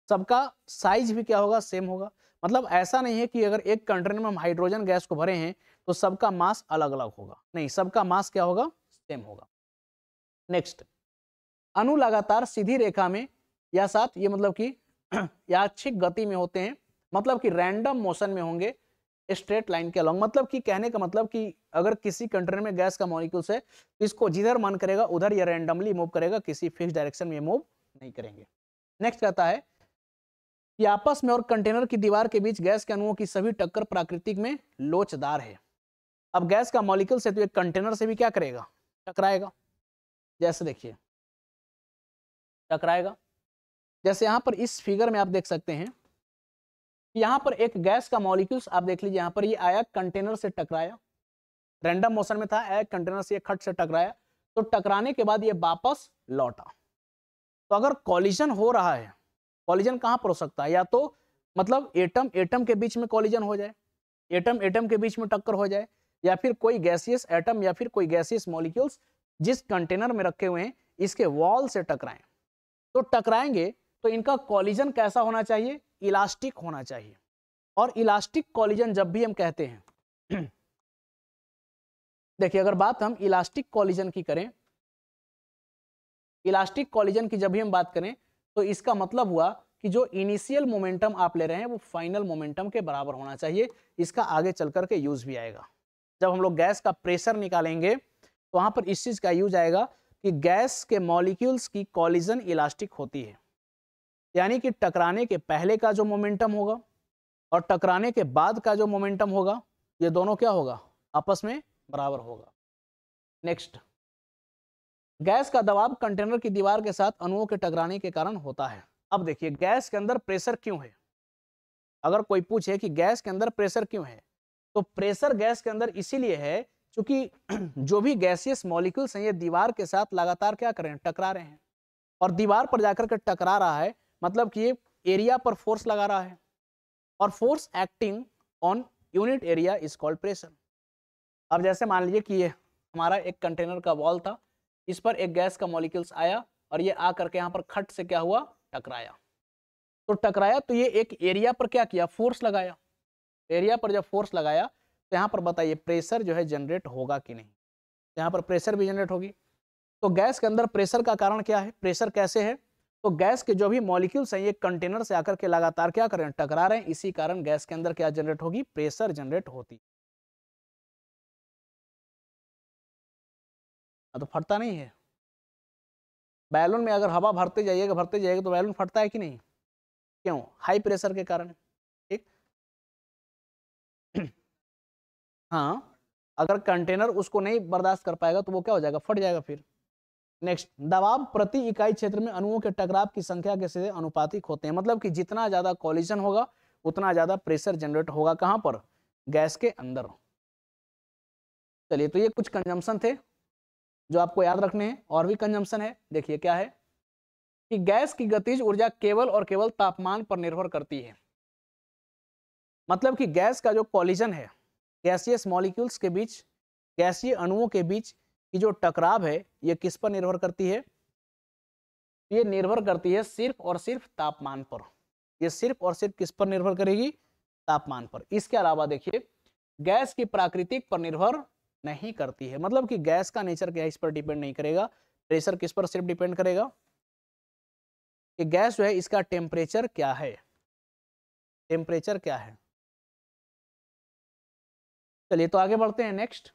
B: सबका साइज भी क्या होगा सेम होगा मतलब ऐसा नहीं है कि अगर एक कंटेनर में हम हाइड्रोजन गैस को भरे हैं तो सबका मास अलग अलग होगा नहीं सबका मास क्या होगा सेम होगा नेक्स्ट अनु लगातार सीधी रेखा में या साथ ये मतलब कि यादिक गति में होते हैं मतलब कि रैंडम मोशन में होंगे स्ट्रेट लाइन के अलॉन्ग मतलब कि कहने का मतलब कि अगर किसी कंटेनर में गैस का मॉलिक्यूल्स है तो इसको जिधर मन करेगा उधर ये रैंडमली मूव करेगा किसी फिक्स डायरेक्शन में मूव नहीं करेंगे नेक्स्ट कहता है कि आपस में और कंटेनर की दीवार के बीच गैस के अणुओं की सभी टक्कर प्राकृतिक में लोचदार है अब गैस का मॉलिक्यूल है तो एक
A: कंटेनर से भी क्या करेगा टकराएगा जैसे देखिए टकराएगा जैसे यहाँ पर इस फिगर में आप देख सकते हैं यहां पर
B: एक गैस का मॉलिक्यूल्स आप देख लीजिए यहां पर ये यह आया कंटेनर से टकराया रैंडम मोशन में था आया कंटेनर से खट से टकराया तो टकराने के बाद ये वापस लौटा तो अगर कॉलिजन हो रहा है कॉलिजन कहां पर हो सकता है या तो मतलब एटम एटम के बीच में कॉलिजन हो जाए एटम एटम के बीच में टक्कर हो जाए या फिर कोई गैसियस एटम या फिर कोई गैसियस मॉलिक्यूल्स जिस कंटेनर में रखे हुए हैं इसके वॉल से टकराएं तो टकराएंगे तो इनका कॉलिजन कैसा होना चाहिए इलास्टिक होना चाहिए
A: और इलास्टिक कॉलिजन जब भी हम कहते हैं देखिए अगर बात हम इलास्टिक कॉलिजन की करें इलास्टिक कॉलिजन की जब भी
B: हम बात करें तो इसका मतलब हुआ कि जो इनिशियल मोमेंटम आप ले रहे हैं वो फाइनल मोमेंटम के बराबर होना चाहिए इसका आगे चल करके यूज भी आएगा जब हम लोग गैस का प्रेशर निकालेंगे तो वहां पर इस चीज का यूज आएगा कि गैस के मॉलिक्यूल्स की कॉलिजन इलास्टिक होती है यानी कि टकराने के पहले का जो मोमेंटम होगा और टकराने के बाद का जो मोमेंटम होगा ये दोनों क्या होगा आपस में बराबर होगा नेक्स्ट गैस का दबाव कंटेनर की दीवार के साथ अणुओं के टकराने के कारण होता है अब देखिए गैस के अंदर प्रेशर क्यों है अगर कोई पूछे कि गैस के अंदर प्रेशर क्यों है तो प्रेशर गैस के अंदर इसीलिए है क्योंकि जो भी गैसियस मॉलिक्यूल्स हैं ये दीवार के साथ लगातार क्या कर रहे हैं टकरा रहे हैं और दीवार पर जाकर के टकरा रहा है मतलब कि ये एरिया पर फोर्स लगा रहा है और force acting on unit area is called pressure अब जैसे मान लीजिए कि ये हमारा एक कंटेनर का वॉल था इस पर एक गैस का मॉलिक्यूल्स आया और ये आ करके यहाँ पर खट से क्या हुआ टकराया तो टकराया तो ये एक एरिया पर क्या किया फोर्स लगाया एरिया पर जब फोर्स लगाया तो यहाँ पर बताइए प्रेशर जो है जनरेट होगा कि नहीं यहाँ पर प्रेशर भी जनरेट होगी तो गैस के अंदर प्रेशर का कारण क्या है प्रेशर कैसे है तो गैस के जो भी मॉलिक्यूल्स हैं ये कंटेनर से आकर के लगातार क्या करें टकरा रहे हैं इसी कारण गैस
A: के अंदर क्या जनरेट होगी प्रेशर जनरेट होती हाँ, तो फटता नहीं है बैलून में अगर हवा भरते जाइएगा भरते जाइएगा तो बैलून फटता है कि नहीं क्यों हाई प्रेशर के कारण ठीक हाँ अगर कंटेनर उसको नहीं
B: बर्दाश्त कर पाएगा तो वो क्या हो जाएगा फट जाएगा फिर नेक्स्ट दबाव प्रति इकाई क्षेत्र में अणुओं के टकराव की संख्या के सीधे अनुपातिक होते हैं मतलब कि जितना ज्यादा कॉलिजन होगा उतना ज्यादा प्रेशर जनरेट होगा कहां पर गैस के अंदर चलिए तो ये कुछ कंजम्पशन थे जो आपको याद रखने हैं और भी कंजम्पशन है देखिए क्या है कि गैस की गतिज ऊर्जा केवल और केवल तापमान पर निर्भर करती है मतलब कि गैस का जो कॉलिजन है गैसीय मॉलिक्यूल्स के बीच गैसीय अणुओं के बीच कि जो टकराव है ये किस पर निर्भर करती है ये निर्भर करती है सिर्फ और सिर्फ तापमान पर ये सिर्फ और सिर्फ किस पर निर्भर करेगी तापमान पर इसके अलावा देखिए गैस की प्राकृतिक पर निर्भर नहीं करती है मतलब कि गैस का नेचर क्या इस पर डिपेंड नहीं करेगा प्रेशर किस पर सिर्फ डिपेंड करेगा
A: कि गैस जो है इसका टेम्परेचर क्या है टेम्परेचर क्या है चलिए तो आगे बढ़ते हैं नेक्स्ट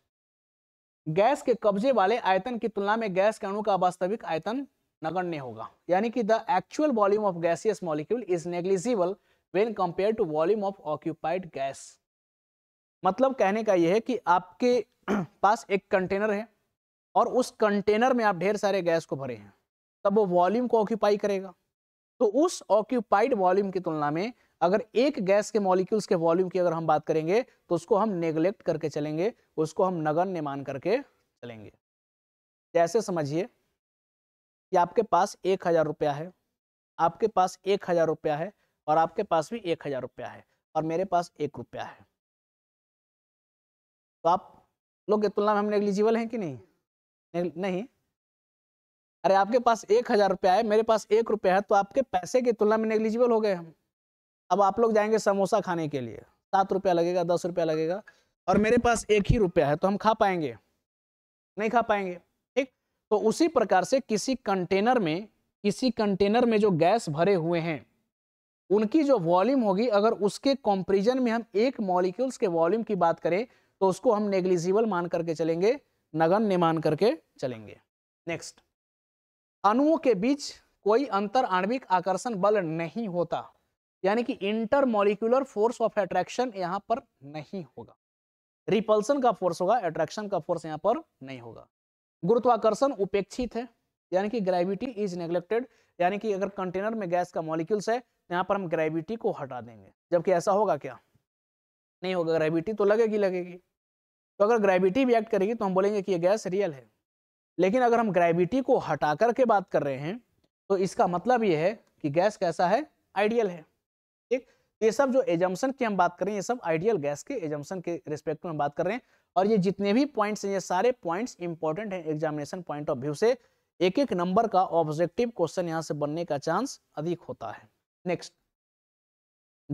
A: गैस के कब्जे वाले आयतन की तुलना में गैस के अणु का वास्तविक आयतन नगण्य होगा यानी
B: कि the actual volume of gaseous molecule is negligible when compare to volume of occupied gas मतलब कहने का यह है कि आपके पास एक कंटेनर है और उस कंटेनर में आप ढेर सारे गैस को भरे हैं तब वो वॉल्यूम को ऑक्यूपाई करेगा तो उस ऑक्यूपाइड वॉल्यूम की तुलना में अगर एक गैस के मॉलिक्यूल्स के वॉल्यूम की अगर हम बात करेंगे तो उसको हम नेग्लेक्ट करके चलेंगे उसको हम नगण्य मान करके चलेंगे जैसे समझिए कि आपके पास एक हज़ार रुपया है आपके पास एक हज़ार रुपया है और आपके पास भी एक हज़ार रुपया है और मेरे
A: पास एक रुपया है तो आप लोग की तुलना में हम नेग्लिजिबल हैं कि नहीं नहीं अरे आपके पास एक हज़ार रुपया है मेरे पास
B: एक रुपया है तो आपके पैसे की तुलना में नेग्लिजिबल हो गए हम अब आप लोग जाएंगे समोसा खाने के लिए सात रुपया लगेगा दस रुपया लगेगा और मेरे पास एक ही रुपया है तो हम खा पाएंगे नहीं खा पाएंगे ठीक तो उसी प्रकार से किसी कंटेनर में किसी कंटेनर में जो गैस भरे हुए हैं उनकी जो वॉल्यूम होगी अगर उसके कॉम्प्रिजन में हम एक मॉलिक्यूल्स के वॉल्यूम की बात करें तो उसको हम नेग्लिजिबल मान करके चलेंगे ने मान करके चलेंगे नेक्स्ट अणुओं के बीच कोई अंतर आणविक आकर्षण बल नहीं होता यानी कि इंटरमोलिकुलर फोर्स ऑफ एट्रैक्शन यहाँ पर नहीं होगा रिपल्सन का फोर्स होगा एट्रैक्शन का फोर्स यहाँ पर नहीं होगा गुरुत्वाकर्षण उपेक्षित है यानी कि ग्रेविटी इज नेग्लेक्टेड यानी कि अगर कंटेनर में गैस का मॉलिक्यूल्स है यहाँ पर हम ग्रेविटी को हटा देंगे जबकि ऐसा होगा क्या नहीं होगा ग्रेविटी तो लगेगी लगेगी तो अगर ग्रेविटी भी एक्ट करेगी तो हम बोलेंगे कि ये गैस रियल है लेकिन अगर हम ग्रेविटी को हटा करके बात कर रहे हैं तो इसका मतलब ये है कि गैस कैसा है आइडियल है ठीक तो ये सब जो एजम्सन की हम बात करें ये सब आइडियल गैस के एजम्सन के रिस्पेक्ट में हम बात कर रहे हैं और ये जितने भी पॉइंट्स हैं ये सारे पॉइंट्स इंपॉर्टेंट हैं एग्जामिनेशन पॉइंट ऑफ व्यू से एक एक नंबर का ऑब्जेक्टिव क्वेश्चन यहाँ से बनने का चांस अधिक होता है नेक्स्ट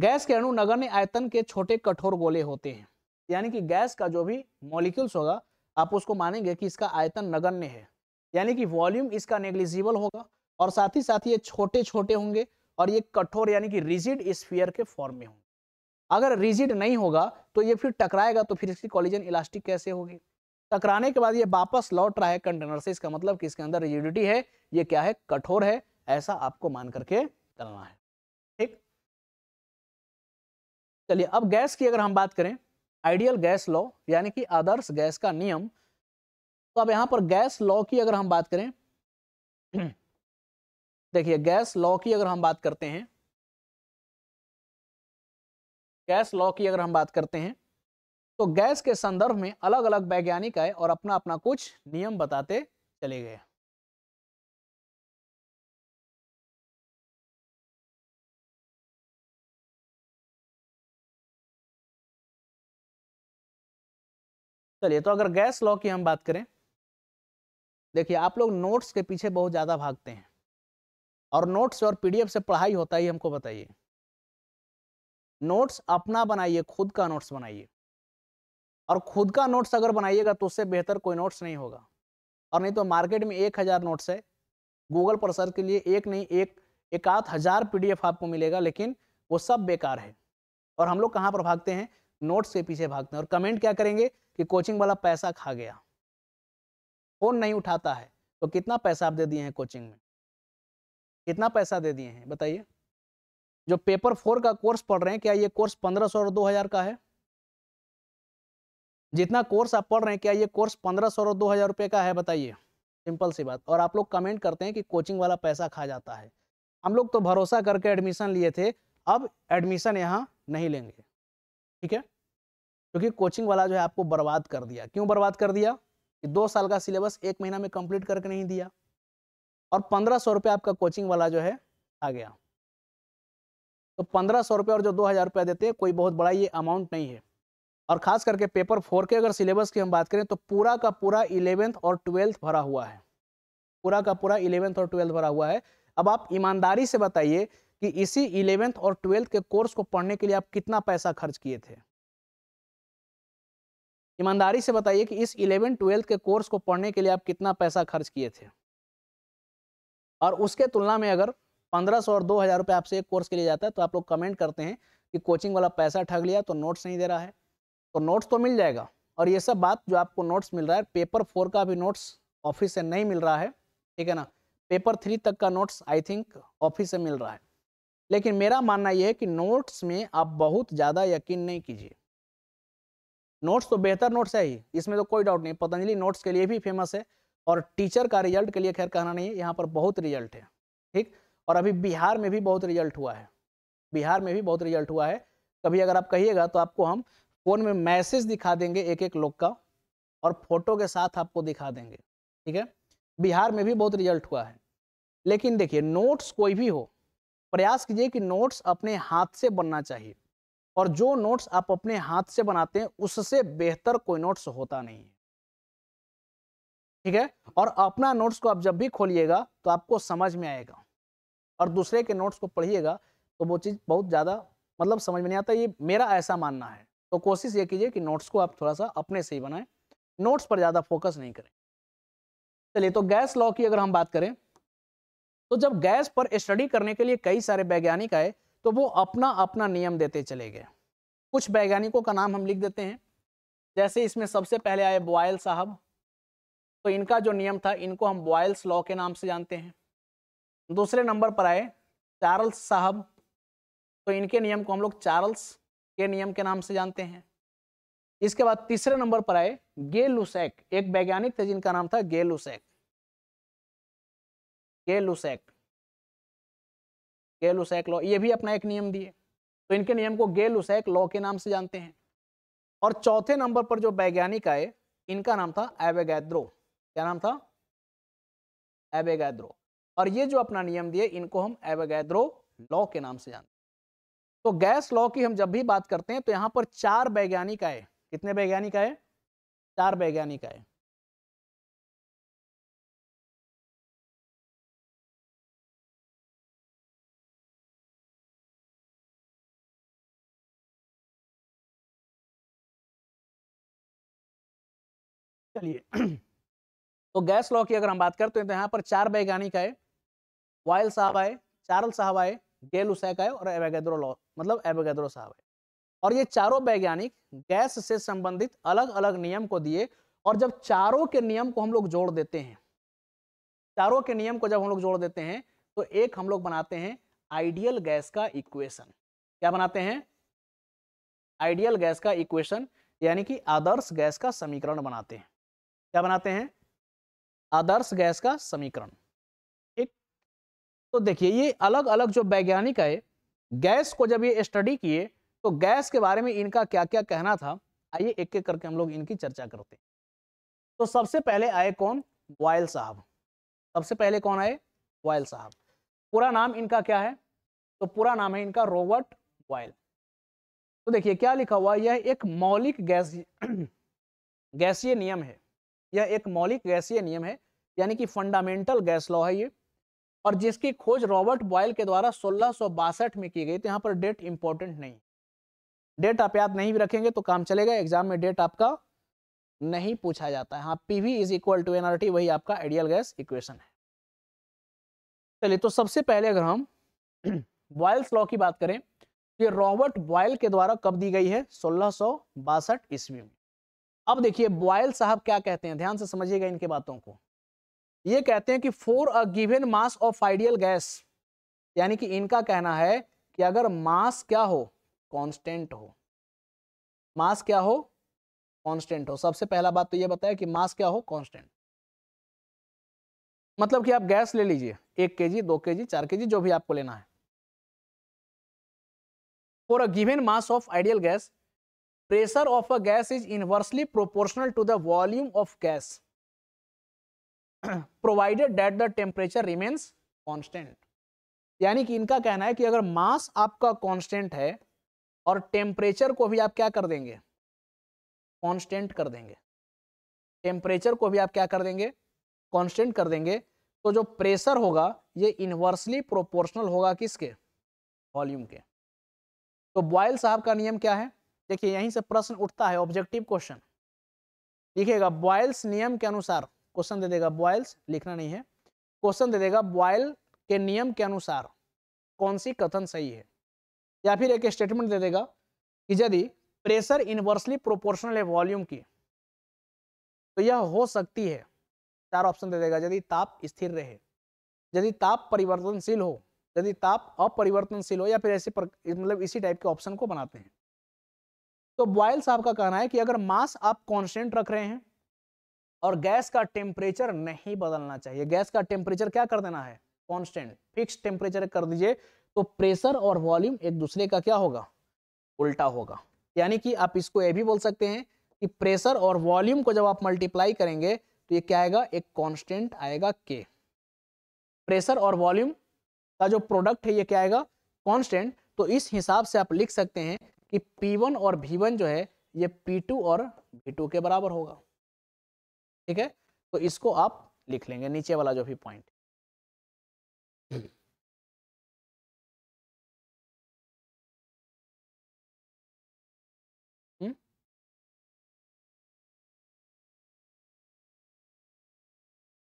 B: गैस के अणु नगण्य आयतन के छोटे कठोर गोले होते हैं यानी कि गैस का जो भी मॉलिक्यूल्स होगा आप उसको मानेंगे कि इसका आयतन नगण्य है यानी कि वॉल्यूम इसका नेग्लिजिबल होगा और साथ ही साथ ये छोटे छोटे होंगे और ये कठोर यानी कि रिजिड स्फीयर के फॉर्म में होंगे अगर रिजिड नहीं होगा तो ये फिर टकराएगा तो फिर इसकी कॉलिजन इलास्टिक कैसे होगी टकराने के बाद ये वापस लौट रहा है कंटेनर से इसका मतलब कि इसके अंदर रिजिडिटी है ये क्या है कठोर है ऐसा आपको मान करके करना है ठीक चलिए अब गैस की अगर हम बात करें आइडियल गैस लॉ यानी कि आदर्श गैस का नियम
A: तो अब यहां पर गैस लॉ की अगर हम बात करें देखिए गैस लॉ की अगर हम बात करते हैं गैस
B: लॉ की अगर हम बात करते हैं तो गैस के संदर्भ में अलग अलग वैज्ञानिक आए और अपना अपना
C: कुछ नियम बताते चले गए चलिए तो अगर गैस लॉ की हम बात
A: करें देखिए आप लोग नोट्स के पीछे बहुत ज़्यादा भागते हैं
B: और नोट्स और पीडीएफ से पढ़ाई होता ही हमको बताइए नोट्स अपना बनाइए खुद का नोट्स बनाइए और खुद का नोट्स अगर बनाइएगा तो उससे बेहतर कोई नोट्स नहीं होगा और नहीं तो मार्केट में एक हज़ार नोट्स है गूगल पर सर्च के लिए एक नहीं एक एक आध हज़ार पी आपको मिलेगा लेकिन वो सब बेकार है और हम लोग कहाँ पर भागते हैं नोट्स के पीछे भागते हैं और कमेंट क्या करेंगे कि कोचिंग वाला पैसा खा गया फ़ोन नहीं उठाता है तो कितना पैसा आप दे दिए हैं कोचिंग में कितना पैसा दे दिए हैं बताइए जो पेपर फोर का कोर्स पढ़ रहे हैं क्या ये कोर्स पंद्रह सौ और दो हजार का है जितना कोर्स आप पढ़ रहे हैं क्या ये कोर्स पंद्रह सौ और दो हजार रुपये का है बताइए सिंपल सी बात और आप लोग कमेंट करते हैं कि कोचिंग वाला पैसा खा जाता है हम लोग तो भरोसा करके एडमिशन लिए थे अब एडमिशन यहाँ नहीं लेंगे ठीक है क्योंकि कोचिंग वाला जो है आपको बर्बाद कर दिया क्यों बर्बाद कर दिया कि दो साल का सिलेबस एक महीना में कंप्लीट करके नहीं दिया और पंद्रह सौ रुपये आपका कोचिंग वाला जो है आ गया तो पंद्रह सौ रुपये और जो दो हज़ार रुपया देते हैं कोई बहुत बड़ा ये अमाउंट नहीं है और ख़ास करके पेपर फोर के अगर सिलेबस की हम बात करें तो पूरा का पूरा इलेवेंथ और ट्वेल्थ भरा हुआ है पूरा का पूरा इलेवेंथ और ट्वेल्थ भरा हुआ है अब आप ईमानदारी से बताइए कि इसी इलेवेंथ और ट्वेल्थ के कोर्स को पढ़ने के लिए आप कितना पैसा खर्च
A: किए थे ईमानदारी से बताइए कि इस इलेवेंथ ट्वेल्थ के कोर्स को पढ़ने के लिए आप कितना पैसा खर्च किए थे और उसके तुलना में अगर
B: पंद्रह सौ और दो हज़ार रुपये आपसे एक कोर्स के लिए जाता है तो आप लोग कमेंट करते हैं कि कोचिंग वाला पैसा ठग लिया तो नोट्स नहीं दे रहा है तो नोट्स तो मिल जाएगा और ये सब बात जो आपको नोट्स मिल रहा है पेपर फोर का भी नोट्स ऑफिस से नहीं मिल रहा है ठीक है ना पेपर थ्री तक का नोट्स आई थिंक ऑफिस से मिल रहा है लेकिन मेरा मानना यह है कि नोट्स में आप बहुत ज़्यादा यकीन नहीं कीजिए नोट्स तो बेहतर नोट्स है ही इसमें तो कोई डाउट नहीं पतंजलि नोट्स के लिए भी फेमस है और टीचर का रिजल्ट के लिए खैर कहना नहीं है यहाँ पर बहुत रिजल्ट है ठीक और अभी बिहार में भी बहुत रिजल्ट हुआ है बिहार में भी बहुत रिजल्ट हुआ है कभी अगर आप कहिएगा तो आपको हम फ़ोन में मैसेज दिखा देंगे एक एक लोग का और फोटो के साथ आपको दिखा देंगे ठीक है बिहार में भी बहुत रिजल्ट हुआ है लेकिन देखिए नोट्स कोई भी हो प्रयास कीजिए कि नोट्स अपने हाथ से बनना चाहिए और जो नोट्स आप अपने हाथ से बनाते हैं उससे बेहतर कोई नोट्स होता नहीं है ठीक है और अपना नोट्स को आप जब भी खोलिएगा तो आपको समझ में आएगा और दूसरे के नोट्स को पढ़िएगा तो वो चीज़ बहुत ज़्यादा मतलब समझ में नहीं आता ये मेरा ऐसा मानना है तो कोशिश ये कीजिए कि नोट्स को आप थोड़ा सा अपने से ही बनाएं नोट्स पर ज़्यादा फोकस नहीं करें चलिए तो गैस लॉ की अगर हम बात करें तो जब गैस पर स्टडी करने के लिए कई सारे वैज्ञानिक आए तो वो अपना अपना नियम देते चले गए कुछ वैज्ञानिकों का नाम हम लिख देते हैं जैसे इसमें सबसे पहले आए बॉयल साहब तो इनका जो नियम था इनको हम बॉयल्स लॉ के नाम से जानते हैं दूसरे नंबर पर आए चार्ल्स साहब तो इनके नियम को हम लोग चार्ल्स के नियम के
A: नाम से जानते हैं इसके बाद तीसरे नंबर पर आए गे लुसैक एक वैज्ञानिक थे जिनका नाम था गे लुसैक गे लुसैक गे लुसैक लॉ ये भी अपना एक नियम दिए तो इनके नियम को गे लुसैक लॉ के
B: नाम से जानते हैं और चौथे नंबर पर जो वैज्ञानिक आए इनका नाम था एवेगैद्रो क्या नाम था एवेगैद्रो और ये जो अपना नियम दिए इनको हम एवेगैद्रो लॉ के नाम से जानते हैं तो गैस लॉ की हम जब भी बात करते हैं तो
C: यहाँ पर चार वैज्ञानिक आए कितने वैज्ञानिक आए चार वैज्ञानिक आए चलिए तो गैस लॉ की अगर हम बात करते हैं तो यहाँ पर चार वैज्ञानिक आए वायल साहब आए
B: चारल साहब आए गेल उसेक आए और एवेगेद्रो लॉ मतलब एवेगेद्रो साहब आए और ये चारों वैज्ञानिक गैस से संबंधित अलग अलग नियम को दिए और जब चारों के नियम को हम लोग जोड़ देते हैं चारों के नियम को जब हम लोग जोड़ देते हैं तो एक हम लोग बनाते हैं आइडियल गैस का इक्वेशन क्या बनाते हैं आइडियल गैस का इक्वेशन यानी कि आदर्श गैस का समीकरण बनाते हैं क्या बनाते हैं आदर्श गैस का समीकरण एक तो देखिए ये अलग अलग जो वैज्ञानिक है गैस को जब ये स्टडी किए तो गैस के बारे में इनका क्या क्या कहना था आइए एक एक करके हम लोग इनकी चर्चा करते हैं तो सबसे पहले आए कौन वायल साहब सबसे पहले कौन आए वायल साहब पूरा नाम इनका क्या है तो पूरा नाम है इनका रोबर्ट वायल तो देखिए क्या लिखा हुआ यह एक मौलिक गैस गैसीय नियम है यह एक मौलिक गैसीय नियम है यानी कि फंडामेंटल गैस लॉ है ये और जिसकी खोज रॉबर्ट बॉयल के द्वारा सोलह में की गई तो यहाँ पर डेट इंपॉर्टेंट नहीं डेट आप याद नहीं भी रखेंगे तो काम चलेगा एग्जाम में डेट आपका नहीं पूछा जाता है हाँ P V is equal to NRT वही आपका आइडियल गैस इक्वेशन है चलिए तो सबसे पहले अगर हम बॉयल्स लॉ की बात करें ये रॉबर्ट बॉयल के द्वारा कब दी गई है सोलह ईस्वी में अब देखिए बॉयल साहब क्या कहते हैं ध्यान से समझिएगा इनके बातों को ये कहते हैं कि for a given mass of ideal gas यानी कि इनका कहना है कि अगर मास क्या हो कांस्टेंट हो मास क्या हो कांस्टेंट हो सबसे पहला बात तो ये बताया कि मास क्या हो कांस्टेंट
A: मतलब कि आप गैस ले लीजिए एक के जी दो के जी चार के जी जो भी आपको लेना है for a given mass of ideal gas
B: pressure of a gas is inversely proportional to the volume of gas provided that the temperature remains constant यानी कि इनका कहना है कि अगर मास आपका कॉन्स्टेंट है और टेम्परेचर को भी आप क्या कर देंगे कॉन्स्टेंट कर देंगे टेम्परेचर को भी आप क्या कर देंगे कॉन्स्टेंट कर देंगे तो जो प्रेशर होगा ये इन्वर्सली प्रोपोर्शनल होगा किसके वॉल्यूम के तो बॉयल साहब का नियम क्या है देखिए यहीं से प्रश्न उठता है ऑब्जेक्टिव क्वेश्चन देखिएगा बॉयल्स नियम के अनुसार क्वेश्चन दे देगा बॉयल्स लिखना नहीं है क्वेश्चन दे देगा बॉयल के नियम के अनुसार कौन सी कथन सही है या फिर एक स्टेटमेंट दे देगा कि यदि प्रेशर इन्वर्सली प्रोपोर्शनल है वॉल्यूम की तो यह हो सकती है चार ऑप्शन दे देगा यदि ताप स्थिर रहे यदि ताप परिवर्तनशील हो यदि ताप अपरिवर्तनशील हो या फिर ऐसे मतलब इसी टाइप के ऑप्शन को बनाते हैं तो बॉयल साहब का कहना है कि अगर मास आप कॉन्स्टेंट रख रहे हैं और गैस का टेम्परेचर नहीं बदलना चाहिए गैस का टेम्परेचर क्या कर देना है कॉन्स्टेंट फिक्स टेम्परेचर कर दीजिए तो प्रेशर और वॉल्यूम एक दूसरे का क्या होगा उल्टा होगा यानी कि आप इसको ये भी बोल सकते हैं कि प्रेशर और वॉल्यूम को जब आप मल्टीप्लाई करेंगे तो ये क्या आएगा एक कांस्टेंट आएगा के प्रेशर और वॉल्यूम का जो प्रोडक्ट है ये क्या आएगा कांस्टेंट तो इस हिसाब से आप लिख सकते हैं कि वन और वन जो है ये पी टू और भी टू के बराबर होगा ठीक है
C: तो इसको आप लिख लेंगे नीचे वाला जो भी पॉइंट हम्म?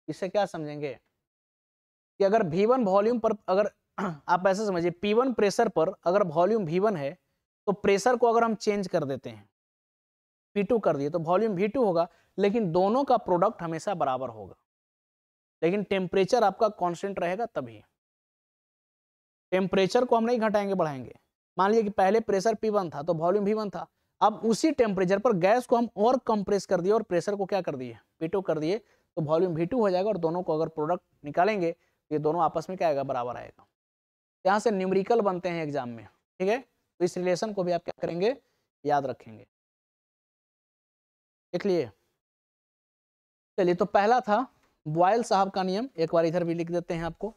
C: इससे क्या समझेंगे कि अगर V1 वॉल्यूम पर अगर
B: आप ऐसे समझिए P1 प्रेशर पर अगर वॉल्यूम V1 है तो प्रेशर को अगर हम चेंज कर देते हैं वी कर दिए तो वॉल्यूम V2 टू होगा लेकिन दोनों का प्रोडक्ट हमेशा बराबर होगा लेकिन टेम्परेचर आपका कांस्टेंट रहेगा तभी टेम्परेचर को हम नहीं घटाएंगे बढ़ाएंगे मान लीजिए कि पहले प्रेशर पी वन था तो वॉल्यूम भी वन था अब उसी टेम्परेचर पर गैस को हम और कंप्रेस कर दिए और प्रेशर को क्या कर दिए पी कर दिए तो वॉल्यूम भी टू हो जाएगा और दोनों को अगर प्रोडक्ट निकालेंगे तो ये दोनों आपस में क्या आएगा बराबर आएगा
A: यहाँ से न्यूमरिकल बनते हैं एग्जाम में ठीक है तो इस रिलेशन को भी आप क्या करेंगे याद रखेंगे लिए चलिए तो पहला था बॉयल साहब का नियम एक बार इधर भी लिख देते हैं आपको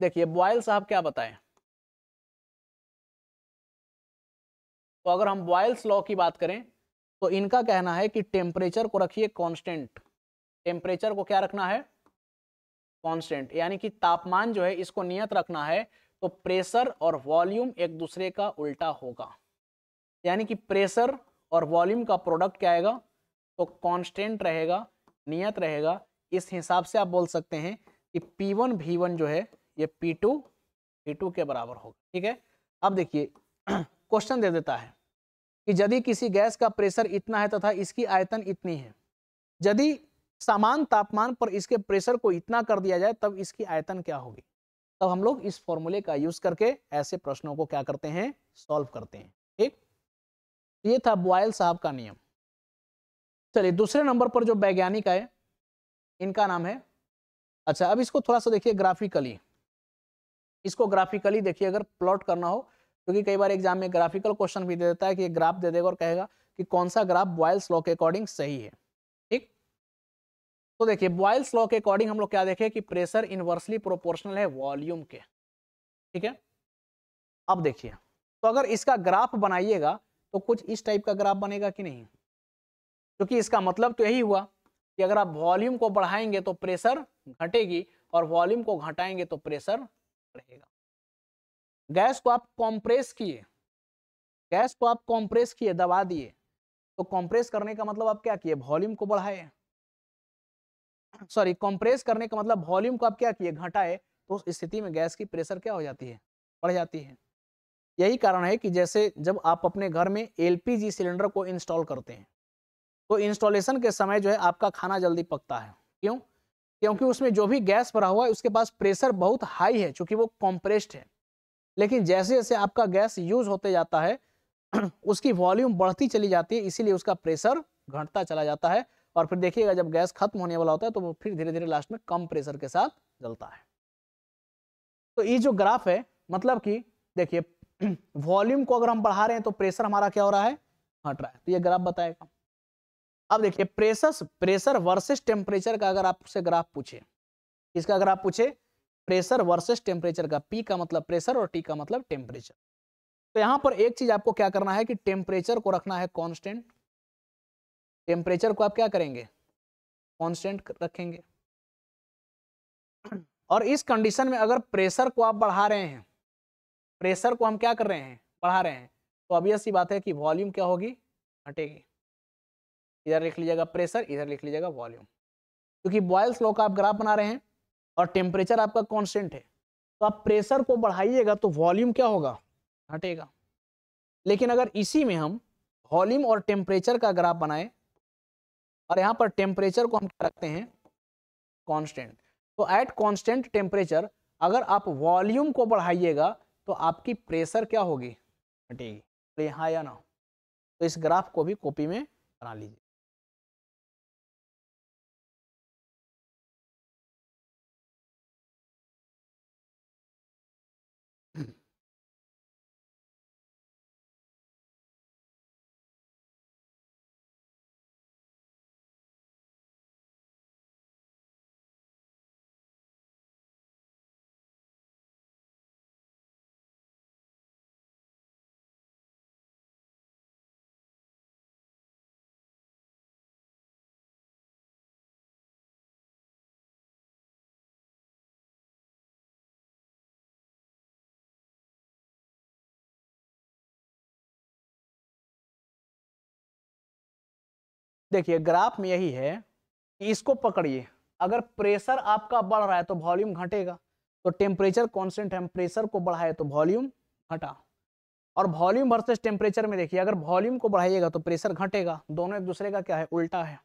A: देखिए बॉयल साहब क्या बताए तो अगर हम बॉयल्स लॉ की बात करें तो इनका कहना है कि टेम्परेचर
B: को रखिए कांस्टेंट टेम्परेचर को क्या रखना है कांस्टेंट यानी कि तापमान जो है इसको नियत रखना है तो प्रेशर और वॉल्यूम एक दूसरे का उल्टा होगा यानी कि प्रेशर और वॉल्यूम का प्रोडक्ट क्या आएगा तो कांस्टेंट रहेगा नियत रहेगा इस हिसाब से आप बोल सकते हैं कि P1 V1 जो है ये P2 V2 के बराबर होगा ठीक है अब देखिए क्वेश्चन दे देता है कि यदि किसी गैस का प्रेशर इतना है तथा इसकी आयतन इतनी है यदि समान तापमान पर इसके प्रेशर को इतना कर दिया जाए तब इसकी आयतन क्या होगी तब हम लोग इस फॉर्मूले का यूज करके ऐसे प्रश्नों को क्या करते हैं सॉल्व
A: करते हैं ये था बॉयल साहब का नियम चलिए दूसरे नंबर पर जो वैज्ञानिक है इनका नाम है अच्छा अब इसको थोड़ा सा देखिए
B: ग्राफिकली इसको ग्राफिकली देखिए अगर प्लॉट करना हो क्योंकि कई बार एग्जाम में ग्राफिकल क्वेश्चन भी दे देता है कि ग्राफ दे देगा और कहेगा कि कौन सा ग्राफ बॉयल्स लॉ के अकॉर्डिंग सही है ठीक तो देखिए बॉयल्स लॉ के अकॉर्डिंग हम लोग क्या देखें कि प्रेशर इनवर्सली प्रोपोर्शनल है वॉल्यूम के ठीक है अब देखिए तो अगर इसका ग्राफ बनाइएगा तो कुछ इस टाइप का ग्राफ बनेगा कि नहीं क्योंकि इसका मतलब तो यही हुआ कि अगर आप वॉल्यूम को बढ़ाएंगे तो प्रेशर घटेगी और वॉल्यूम को घटाएंगे तो प्रेशर
C: बढ़ेगा
B: गैस को आप कॉम्प्रेस किए गैस को आप कॉम्प्रेस किए दबा दिए तो कॉम्प्रेस करने का मतलब आप क्या किए वॉल्यूम को बढ़ाए सॉरी कॉम्प्रेस करने का मतलब वॉल्यूम को आप क्या किए घटाए तो उस स्थिति में गैस की प्रेशर क्या हो जाती है बढ़ जाती है यही कारण है कि जैसे जब आप अपने घर में एलपीजी सिलेंडर को इंस्टॉल करते हैं तो इंस्टॉलेशन के समय जो है आपका खाना जल्दी पकता है क्यों क्योंकि उसमें जो भी गैस भरा हुआ है उसके पास प्रेशर बहुत हाई है चूंकि वो कॉम्प्रेस्ड है लेकिन जैसे जैसे आपका गैस यूज होते जाता है उसकी वॉल्यूम बढ़ती चली जाती है इसीलिए उसका प्रेशर घटता चला जाता है और फिर देखिएगा जब गैस खत्म होने वाला होता है तो वो फिर धीरे धीरे लास्ट में कम प्रेशर के साथ जलता है तो ये जो ग्राफ है मतलब कि देखिए वॉल्यूम को अगर हम बढ़ा रहे हैं तो प्रेशर हमारा क्या हो रहा है हट रहा है तो ये ग्राफ बताएगा अब देखिए प्रेशर प्रेशर वर्सेस टेम्परेचर का अगर आपसे ग्राफ पूछे इसका अगर आप पूछे प्रेशर वर्सेस टेम्परेचर का पी का मतलब प्रेशर और टी का मतलब टेम्परेचर तो यहां पर
A: एक चीज आपको क्या करना है कि टेम्परेचर को रखना है कॉन्स्टेंट टेम्परेचर को आप क्या करेंगे कॉन्स्टेंट रखेंगे और
B: इस कंडीशन में अगर प्रेशर को आप बढ़ा रहे हैं प्रेशर को हम क्या कर रहे हैं बढ़ा रहे हैं तो अभी ऐसी बात है कि वॉल्यूम क्या होगी घटेगी इधर लिख लीजिएगा प्रेशर इधर लिख लीजिएगा वॉल्यूम क्योंकि बॉयल्स लो का आप ग्राफ बना रहे हैं और टेम्परेचर आपका कॉन्स्टेंट है तो आप प्रेशर को बढ़ाइएगा तो वॉल्यूम क्या होगा घटेगा लेकिन अगर इसी में हम वॉल्यूम और टेम्परेचर का ग्राफ बनाए और यहाँ पर टेम्परेचर को हम क्या रखते हैं कांस्टेंट तो एट कांस्टेंट टेम्परेचर अगर आप वॉल्यूम को बढ़ाइएगा तो आपकी प्रेशर क्या होगी
C: हटेगी तो यहाँ या ना तो इस ग्राफ को भी कॉपी में बना लीजिए देखिए ग्राफ
A: में यही है कि इसको पकड़िए अगर प्रेशर आपका बढ़ रहा है तो वॉल्यूम घटेगा
B: तो टेम्परेचर कॉन्स्टेंट है प्रेशर को बढ़ाए तो वॉल्यूम घटा और वॉल्यूम
A: वर्सेस टेम्परेचर में देखिए अगर वॉल्यूम को बढ़ाइएगा तो प्रेशर घटेगा दोनों एक दूसरे का क्या है उल्टा है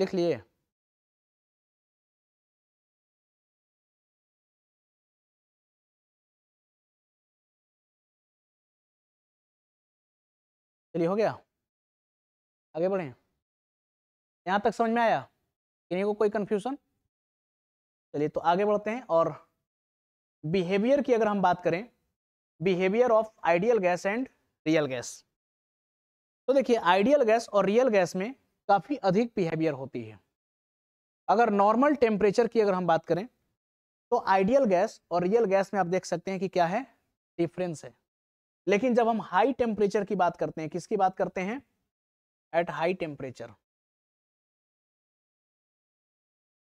C: लिख लिए चलिए हो गया आगे बढ़ें यहाँ तक समझ में आया किन्हीं को कोई
A: कन्फ्यूज़न चलिए तो आगे बढ़ते हैं और बिहेवियर की अगर हम बात करें behaviour of ideal gas and real gas तो
B: देखिए आइडियल गैस और रियल गैस में काफ़ी अधिक बिहेवियर होती है अगर नॉर्मल टेम्परेचर की अगर हम बात करें तो आइडियल गैस और रियल गैस में आप देख सकते हैं कि
A: क्या है डिफरेंस है लेकिन जब हम हाई टेम्परेचर की बात करते हैं किसकी बात करते हैं एट हाई टेम्परेचर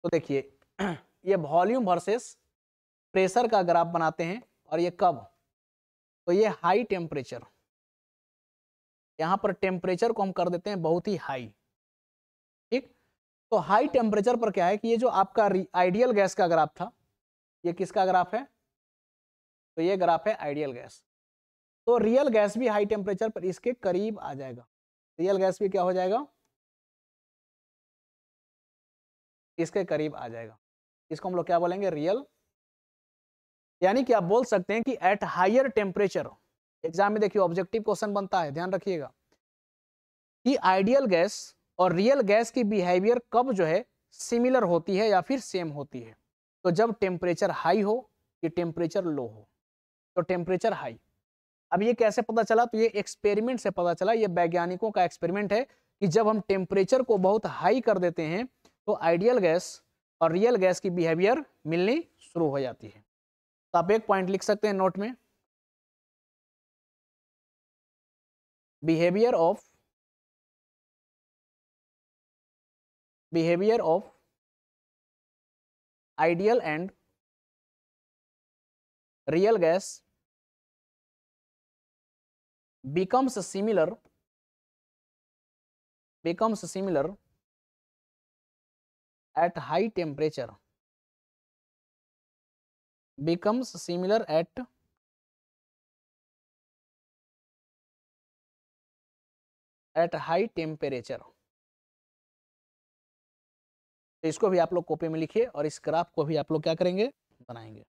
A: तो देखिए ये वॉल्यूम वर्सेस प्रेशर का ग्राफ बनाते हैं और ये कब तो ये हाई टेम्परेचर यहाँ पर टेम्परेचर को हम कर देते हैं बहुत ही हाई ठीक तो हाई टेम्परेचर पर क्या है कि
B: ये जो आपका आइडियल गैस का ग्राफ था ये किसका ग्राफ है तो ये
A: ग्राफ है आइडियल गैस तो रियल गैस भी हाई टेम्परेचर पर इसके करीब आ जाएगा रियल गैस भी क्या हो जाएगा इसके करीब आ जाएगा इसको हम लोग क्या बोलेंगे रियल यानी कि आप बोल सकते हैं
B: कि एट हायर टेम्परेचर एग्जाम में देखिए ऑब्जेक्टिव क्वेश्चन बनता है ध्यान रखिएगा कि आइडियल गैस और रियल गैस की बिहेवियर कब जो है सिमिलर होती है या फिर सेम होती है तो जब टेम्परेचर हाई हो कि टेम्परेचर लो हो तो टेम्परेचर हाई अब ये कैसे पता चला तो ये एक्सपेरिमेंट से पता चला ये वैज्ञानिकों का एक्सपेरिमेंट है कि जब हम टेम्परेचर को बहुत हाई कर देते हैं तो आइडियल गैस
A: और रियल गैस की बिहेवियर मिलनी शुरू हो जाती है तो आप एक पॉइंट लिख सकते हैं नोट
C: में behaviour of behavior of ideal and real gas becomes similar becomes similar at high temperature becomes similar at at high temperature तो इसको भी आप लोग कॉपी में लिखिए और इस ग्राफ को भी आप लोग क्या करेंगे बनाएंगे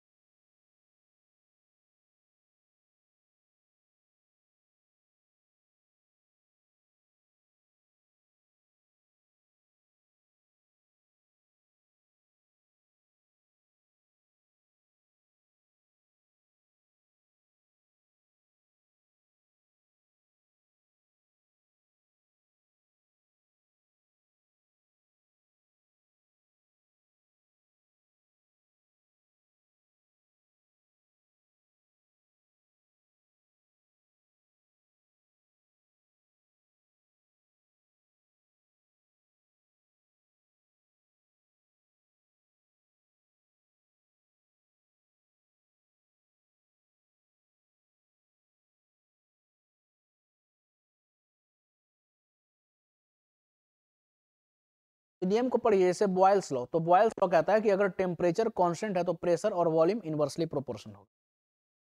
C: नियम को पढ़िए जैसे बॉयल्स लॉ तो
A: बॉयल्स लॉ कहता है कि अगर टेम्परेचर कॉन्स्टेंट है तो प्रेशर और वॉल्यूम इन्वर्सली प्रोपोर्शन होगा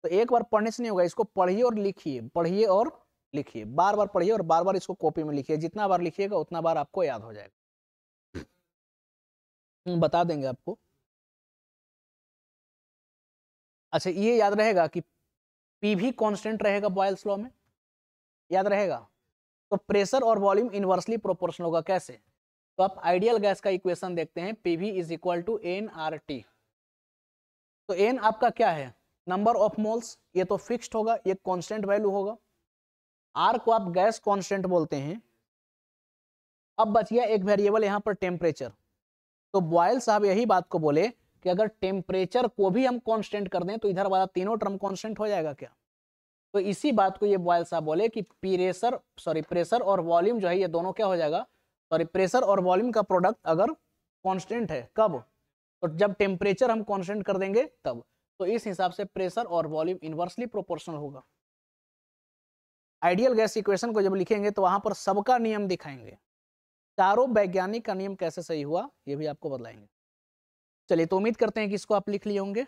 A: तो
B: एक बार पढ़ने से नहीं होगा इसको पढ़िए और लिखिए पढ़िए और लिखिए बार बार पढ़िए और बार बार इसको कॉपी
A: में लिखिए जितना बार लिखिएगा उतना बार आपको याद हो जाएगा बता देंगे आपको अच्छा ये याद रहेगा कि पी भी कॉन्स्टेंट रहेगा बॉयल्स लॉ में याद रहेगा तो प्रेशर
B: और वॉल्यूम इन्वर्सली प्रोपोर्शनल होगा कैसे तो आप आइडियल गैस का इक्वेशन देखते हैं P V is equal to N R T तो एन आपका क्या है नंबर ऑफ मोल्स ये तो फिक्स्ड होगा ये कांस्टेंट वैल्यू होगा आर को आप गैस कांस्टेंट बोलते हैं अब बच गया एक वेरिएबल यहाँ पर टेम्परेचर तो बॉयल साहब यही बात को बोले कि अगर टेम्परेचर को भी हम कॉन्स्टेंट कर दें तो इधर वाला तीनों टर्म कॉन्स्टेंट हो जाएगा क्या तो इसी बात को ये बॉयल साहब बोले कि प्रेशर सॉरी प्रेशर और वॉल्यूम जो है ये दोनों क्या हो जाएगा सॉरी प्रेशर और वॉल्यूम का प्रोडक्ट अगर कांस्टेंट है कब तो जब टेम्परेचर हम कांस्टेंट कर देंगे तब तो इस हिसाब से प्रेशर और वॉल्यूम इन्वर्सली प्रोपोर्शनल होगा आइडियल गैस इक्वेशन को जब लिखेंगे तो वहां पर सबका नियम दिखाएंगे चारों वैज्ञानिक का नियम कैसे सही हुआ ये भी आपको बताएंगे
A: चलिए तो उम्मीद करते हैं कि इसको आप लिख लिए होंगे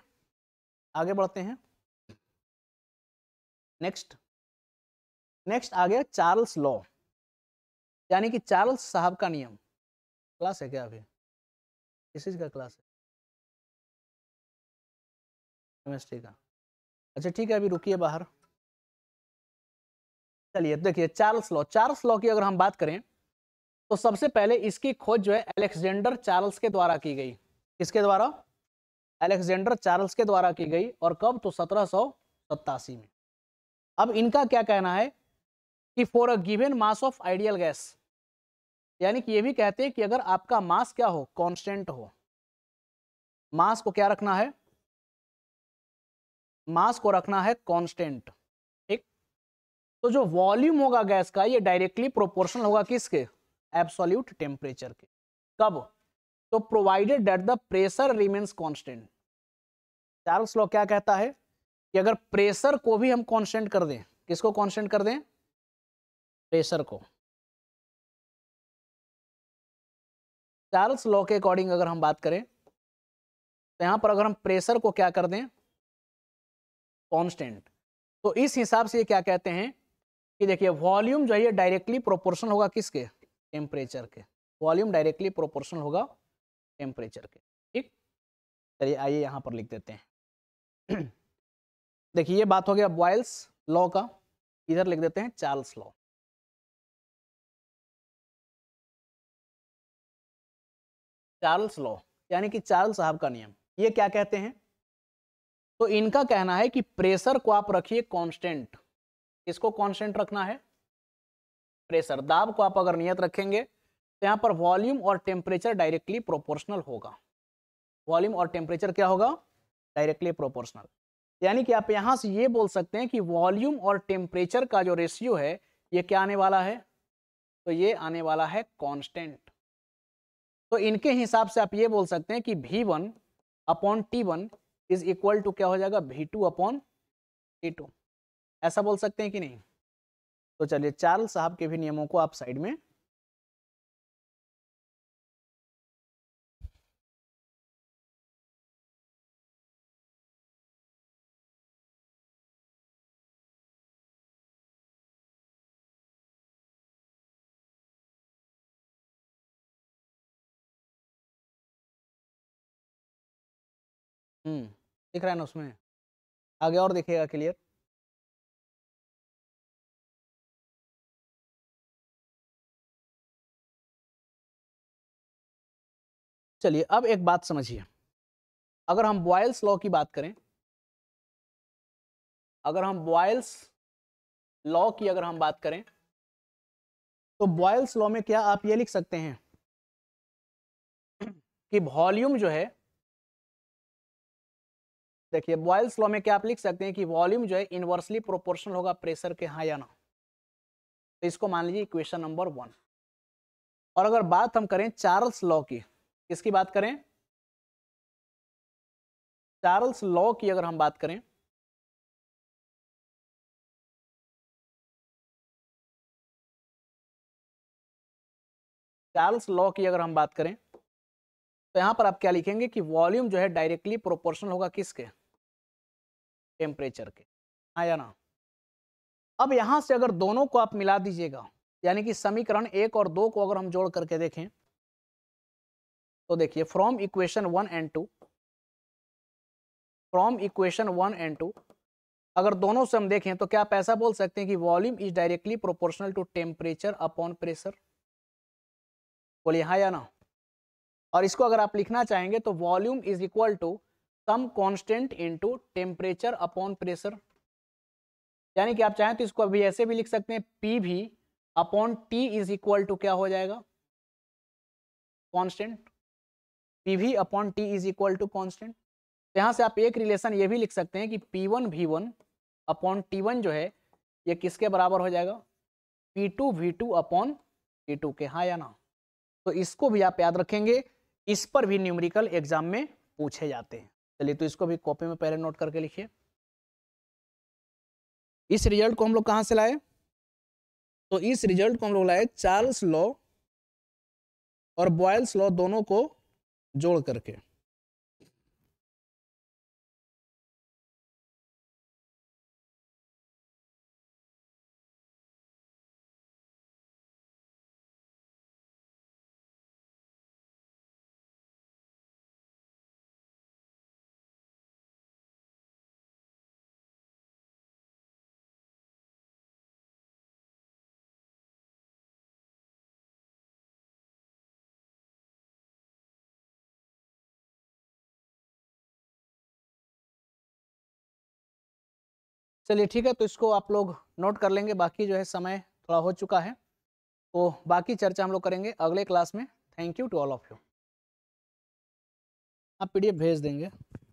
A: आगे बढ़ते हैं नेक्स्ट नेक्स्ट आ गया चार्ल्स लॉ यानी कि चार्ल्स साहब का नियम क्लास है क्या अभी किस चीज़ का क्लास है
C: केमिस्ट्री का अच्छा ठीक
A: है अभी रुकिए बाहर चलिए देखिए चार्ल्स लॉ चार्ल्स लॉ की अगर
B: हम बात करें तो सबसे पहले इसकी खोज जो है अलेक्जेंडर चार्ल्स के द्वारा की गई किसके द्वारा अलेक्जेंडर चार्ल्स के द्वारा की गई और कब तो सत्रह में अब इनका क्या कहना है कि for a given mass of ideal
A: gas यानी कि ये भी कहते हैं कि अगर आपका मास क्या हो कांस्टेंट हो मास को क्या रखना है मास को रखना है कांस्टेंट ठीक तो जो वॉल्यूम होगा गैस का ये डायरेक्टली प्रोपोर्शनल
B: होगा किसके एब्सोल्यूट टेम्परेचर के कब तो provided that the pressure remains constant Charles law क्या कहता है कि अगर
A: प्रेशर को भी हम कॉन्स्टेंट कर दें किसको कॉन्स्टेंट कर दें प्रेशर को चार्ल्स लॉ के अकॉर्डिंग अगर हम बात करें तो यहाँ पर अगर हम प्रेशर को क्या कर दें कांस्टेंट
B: तो इस हिसाब से ये क्या कहते हैं कि देखिए वॉल्यूम जो है ये डायरेक्टली प्रोपोर्शनल होगा किसके टेम्परेचर के वॉल्यूम डायरेक्टली प्रोपोर्शनल होगा टेम्परेचर के
A: ठीक चलिए आइए यहाँ पर लिख देते हैं देखिए ये
C: बात हो गया बॉयल्स लॉ का इधर लिख देते हैं चार्ल्स लॉ चार्ल्स लॉ यानी
A: कि चार्ल्स साहब का नियम ये क्या कहते हैं तो इनका कहना है कि प्रेशर
B: को आप रखिए कांस्टेंट इसको कांस्टेंट रखना है प्रेशर दाब को आप अगर नियत रखेंगे तो यहाँ पर वॉल्यूम और टेम्परेचर डायरेक्टली प्रोपोर्शनल होगा वॉल्यूम और टेम्परेचर क्या होगा डायरेक्टली प्रोपोर्शनल यानी कि आप यहाँ से ये बोल सकते हैं कि वॉल्यूम और टेम्परेचर का जो रेशियो है ये क्या आने वाला है तो ये आने वाला है कांस्टेंट तो इनके हिसाब से आप ये बोल सकते हैं कि V one upon T one is equal to क्या हो जाएगा भी टू अपॉन
A: टी टू ऐसा बोल सकते हैं कि नहीं तो चलिए चार्ल साहब के भी नियमों को आप साइड
C: में हम्म। दिख रहा है ना उसमें आगे और देखिएगा क्लियर चलिए अब एक बात समझिए अगर हम बॉयल्स लॉ की बात करें
A: अगर हम बॉयल्स लॉ की अगर हम बात करें तो बॉयल्स लॉ में क्या आप ये लिख सकते हैं कि वॉल्यूम जो है देखिए बॉयल्स लॉ में क्या आप लिख सकते हैं कि वॉल्यूम
B: जो है इनवर्सली प्रोपोर्शनल होगा प्रेशर के हाँ या ना तो इसको मान लीजिए इक्वेशन नंबर
A: वन और अगर बात हम करें चार्ल्स लॉ की किसकी बात करें
C: चार्ल्स लॉ की अगर हम बात करें चार्ल्स लॉ की अगर हम बात करें तो यहां पर आप क्या
A: लिखेंगे कि वॉल्यूम जो है डायरेक्टली प्रोपोर्शनल होगा किसके टेम्परेचर के
B: हाँ या ना अब यहां से अगर दोनों को आप मिला दीजिएगा यानी कि समीकरण
A: एक और दो को अगर हम जोड़ करके देखें तो देखिए from equation one and two from equation one and two
B: अगर दोनों से हम देखें तो क्या आप ऐसा बोल सकते हैं कि volume is directly proportional to temperature upon pressure बोलिए हाँ या ना और इसको अगर आप लिखना चाहेंगे तो volume is equal to some constant into temperature upon pressure
A: यानी कि आप चाहें तो इसको अभी ऐसे भी लिख सकते हैं P V upon T is equal to क्या हो जाएगा constant P V upon
B: T is equal to constant तो यहाँ से आप एक रिलेशन ये भी लिख सकते हैं कि P one V one upon T one जो है ये किसके बराबर हो जाएगा P two V two upon T two के हाँ या ना तो इसको भी आप याद रखेंगे इस पर भी न्यूमेरिकल
A: एग्जाम में पूछे जाते हैं चलिए तो इसको भी कॉपी में पहले नोट करके लिखिए इस रिजल्ट को हम लोग कहाँ से लाए तो इस रिजल्ट को हम लोग लाए
C: चार्ल्स लॉ और बॉयल्स लॉ दोनों को जोड़ करके
A: चलिए ठीक है तो इसको आप लोग नोट कर लेंगे बाकी जो है समय थोड़ा हो चुका है तो बाकी चर्चा हम लोग करेंगे अगले क्लास में thank you to all of you आप पीडीएफ भेज देंगे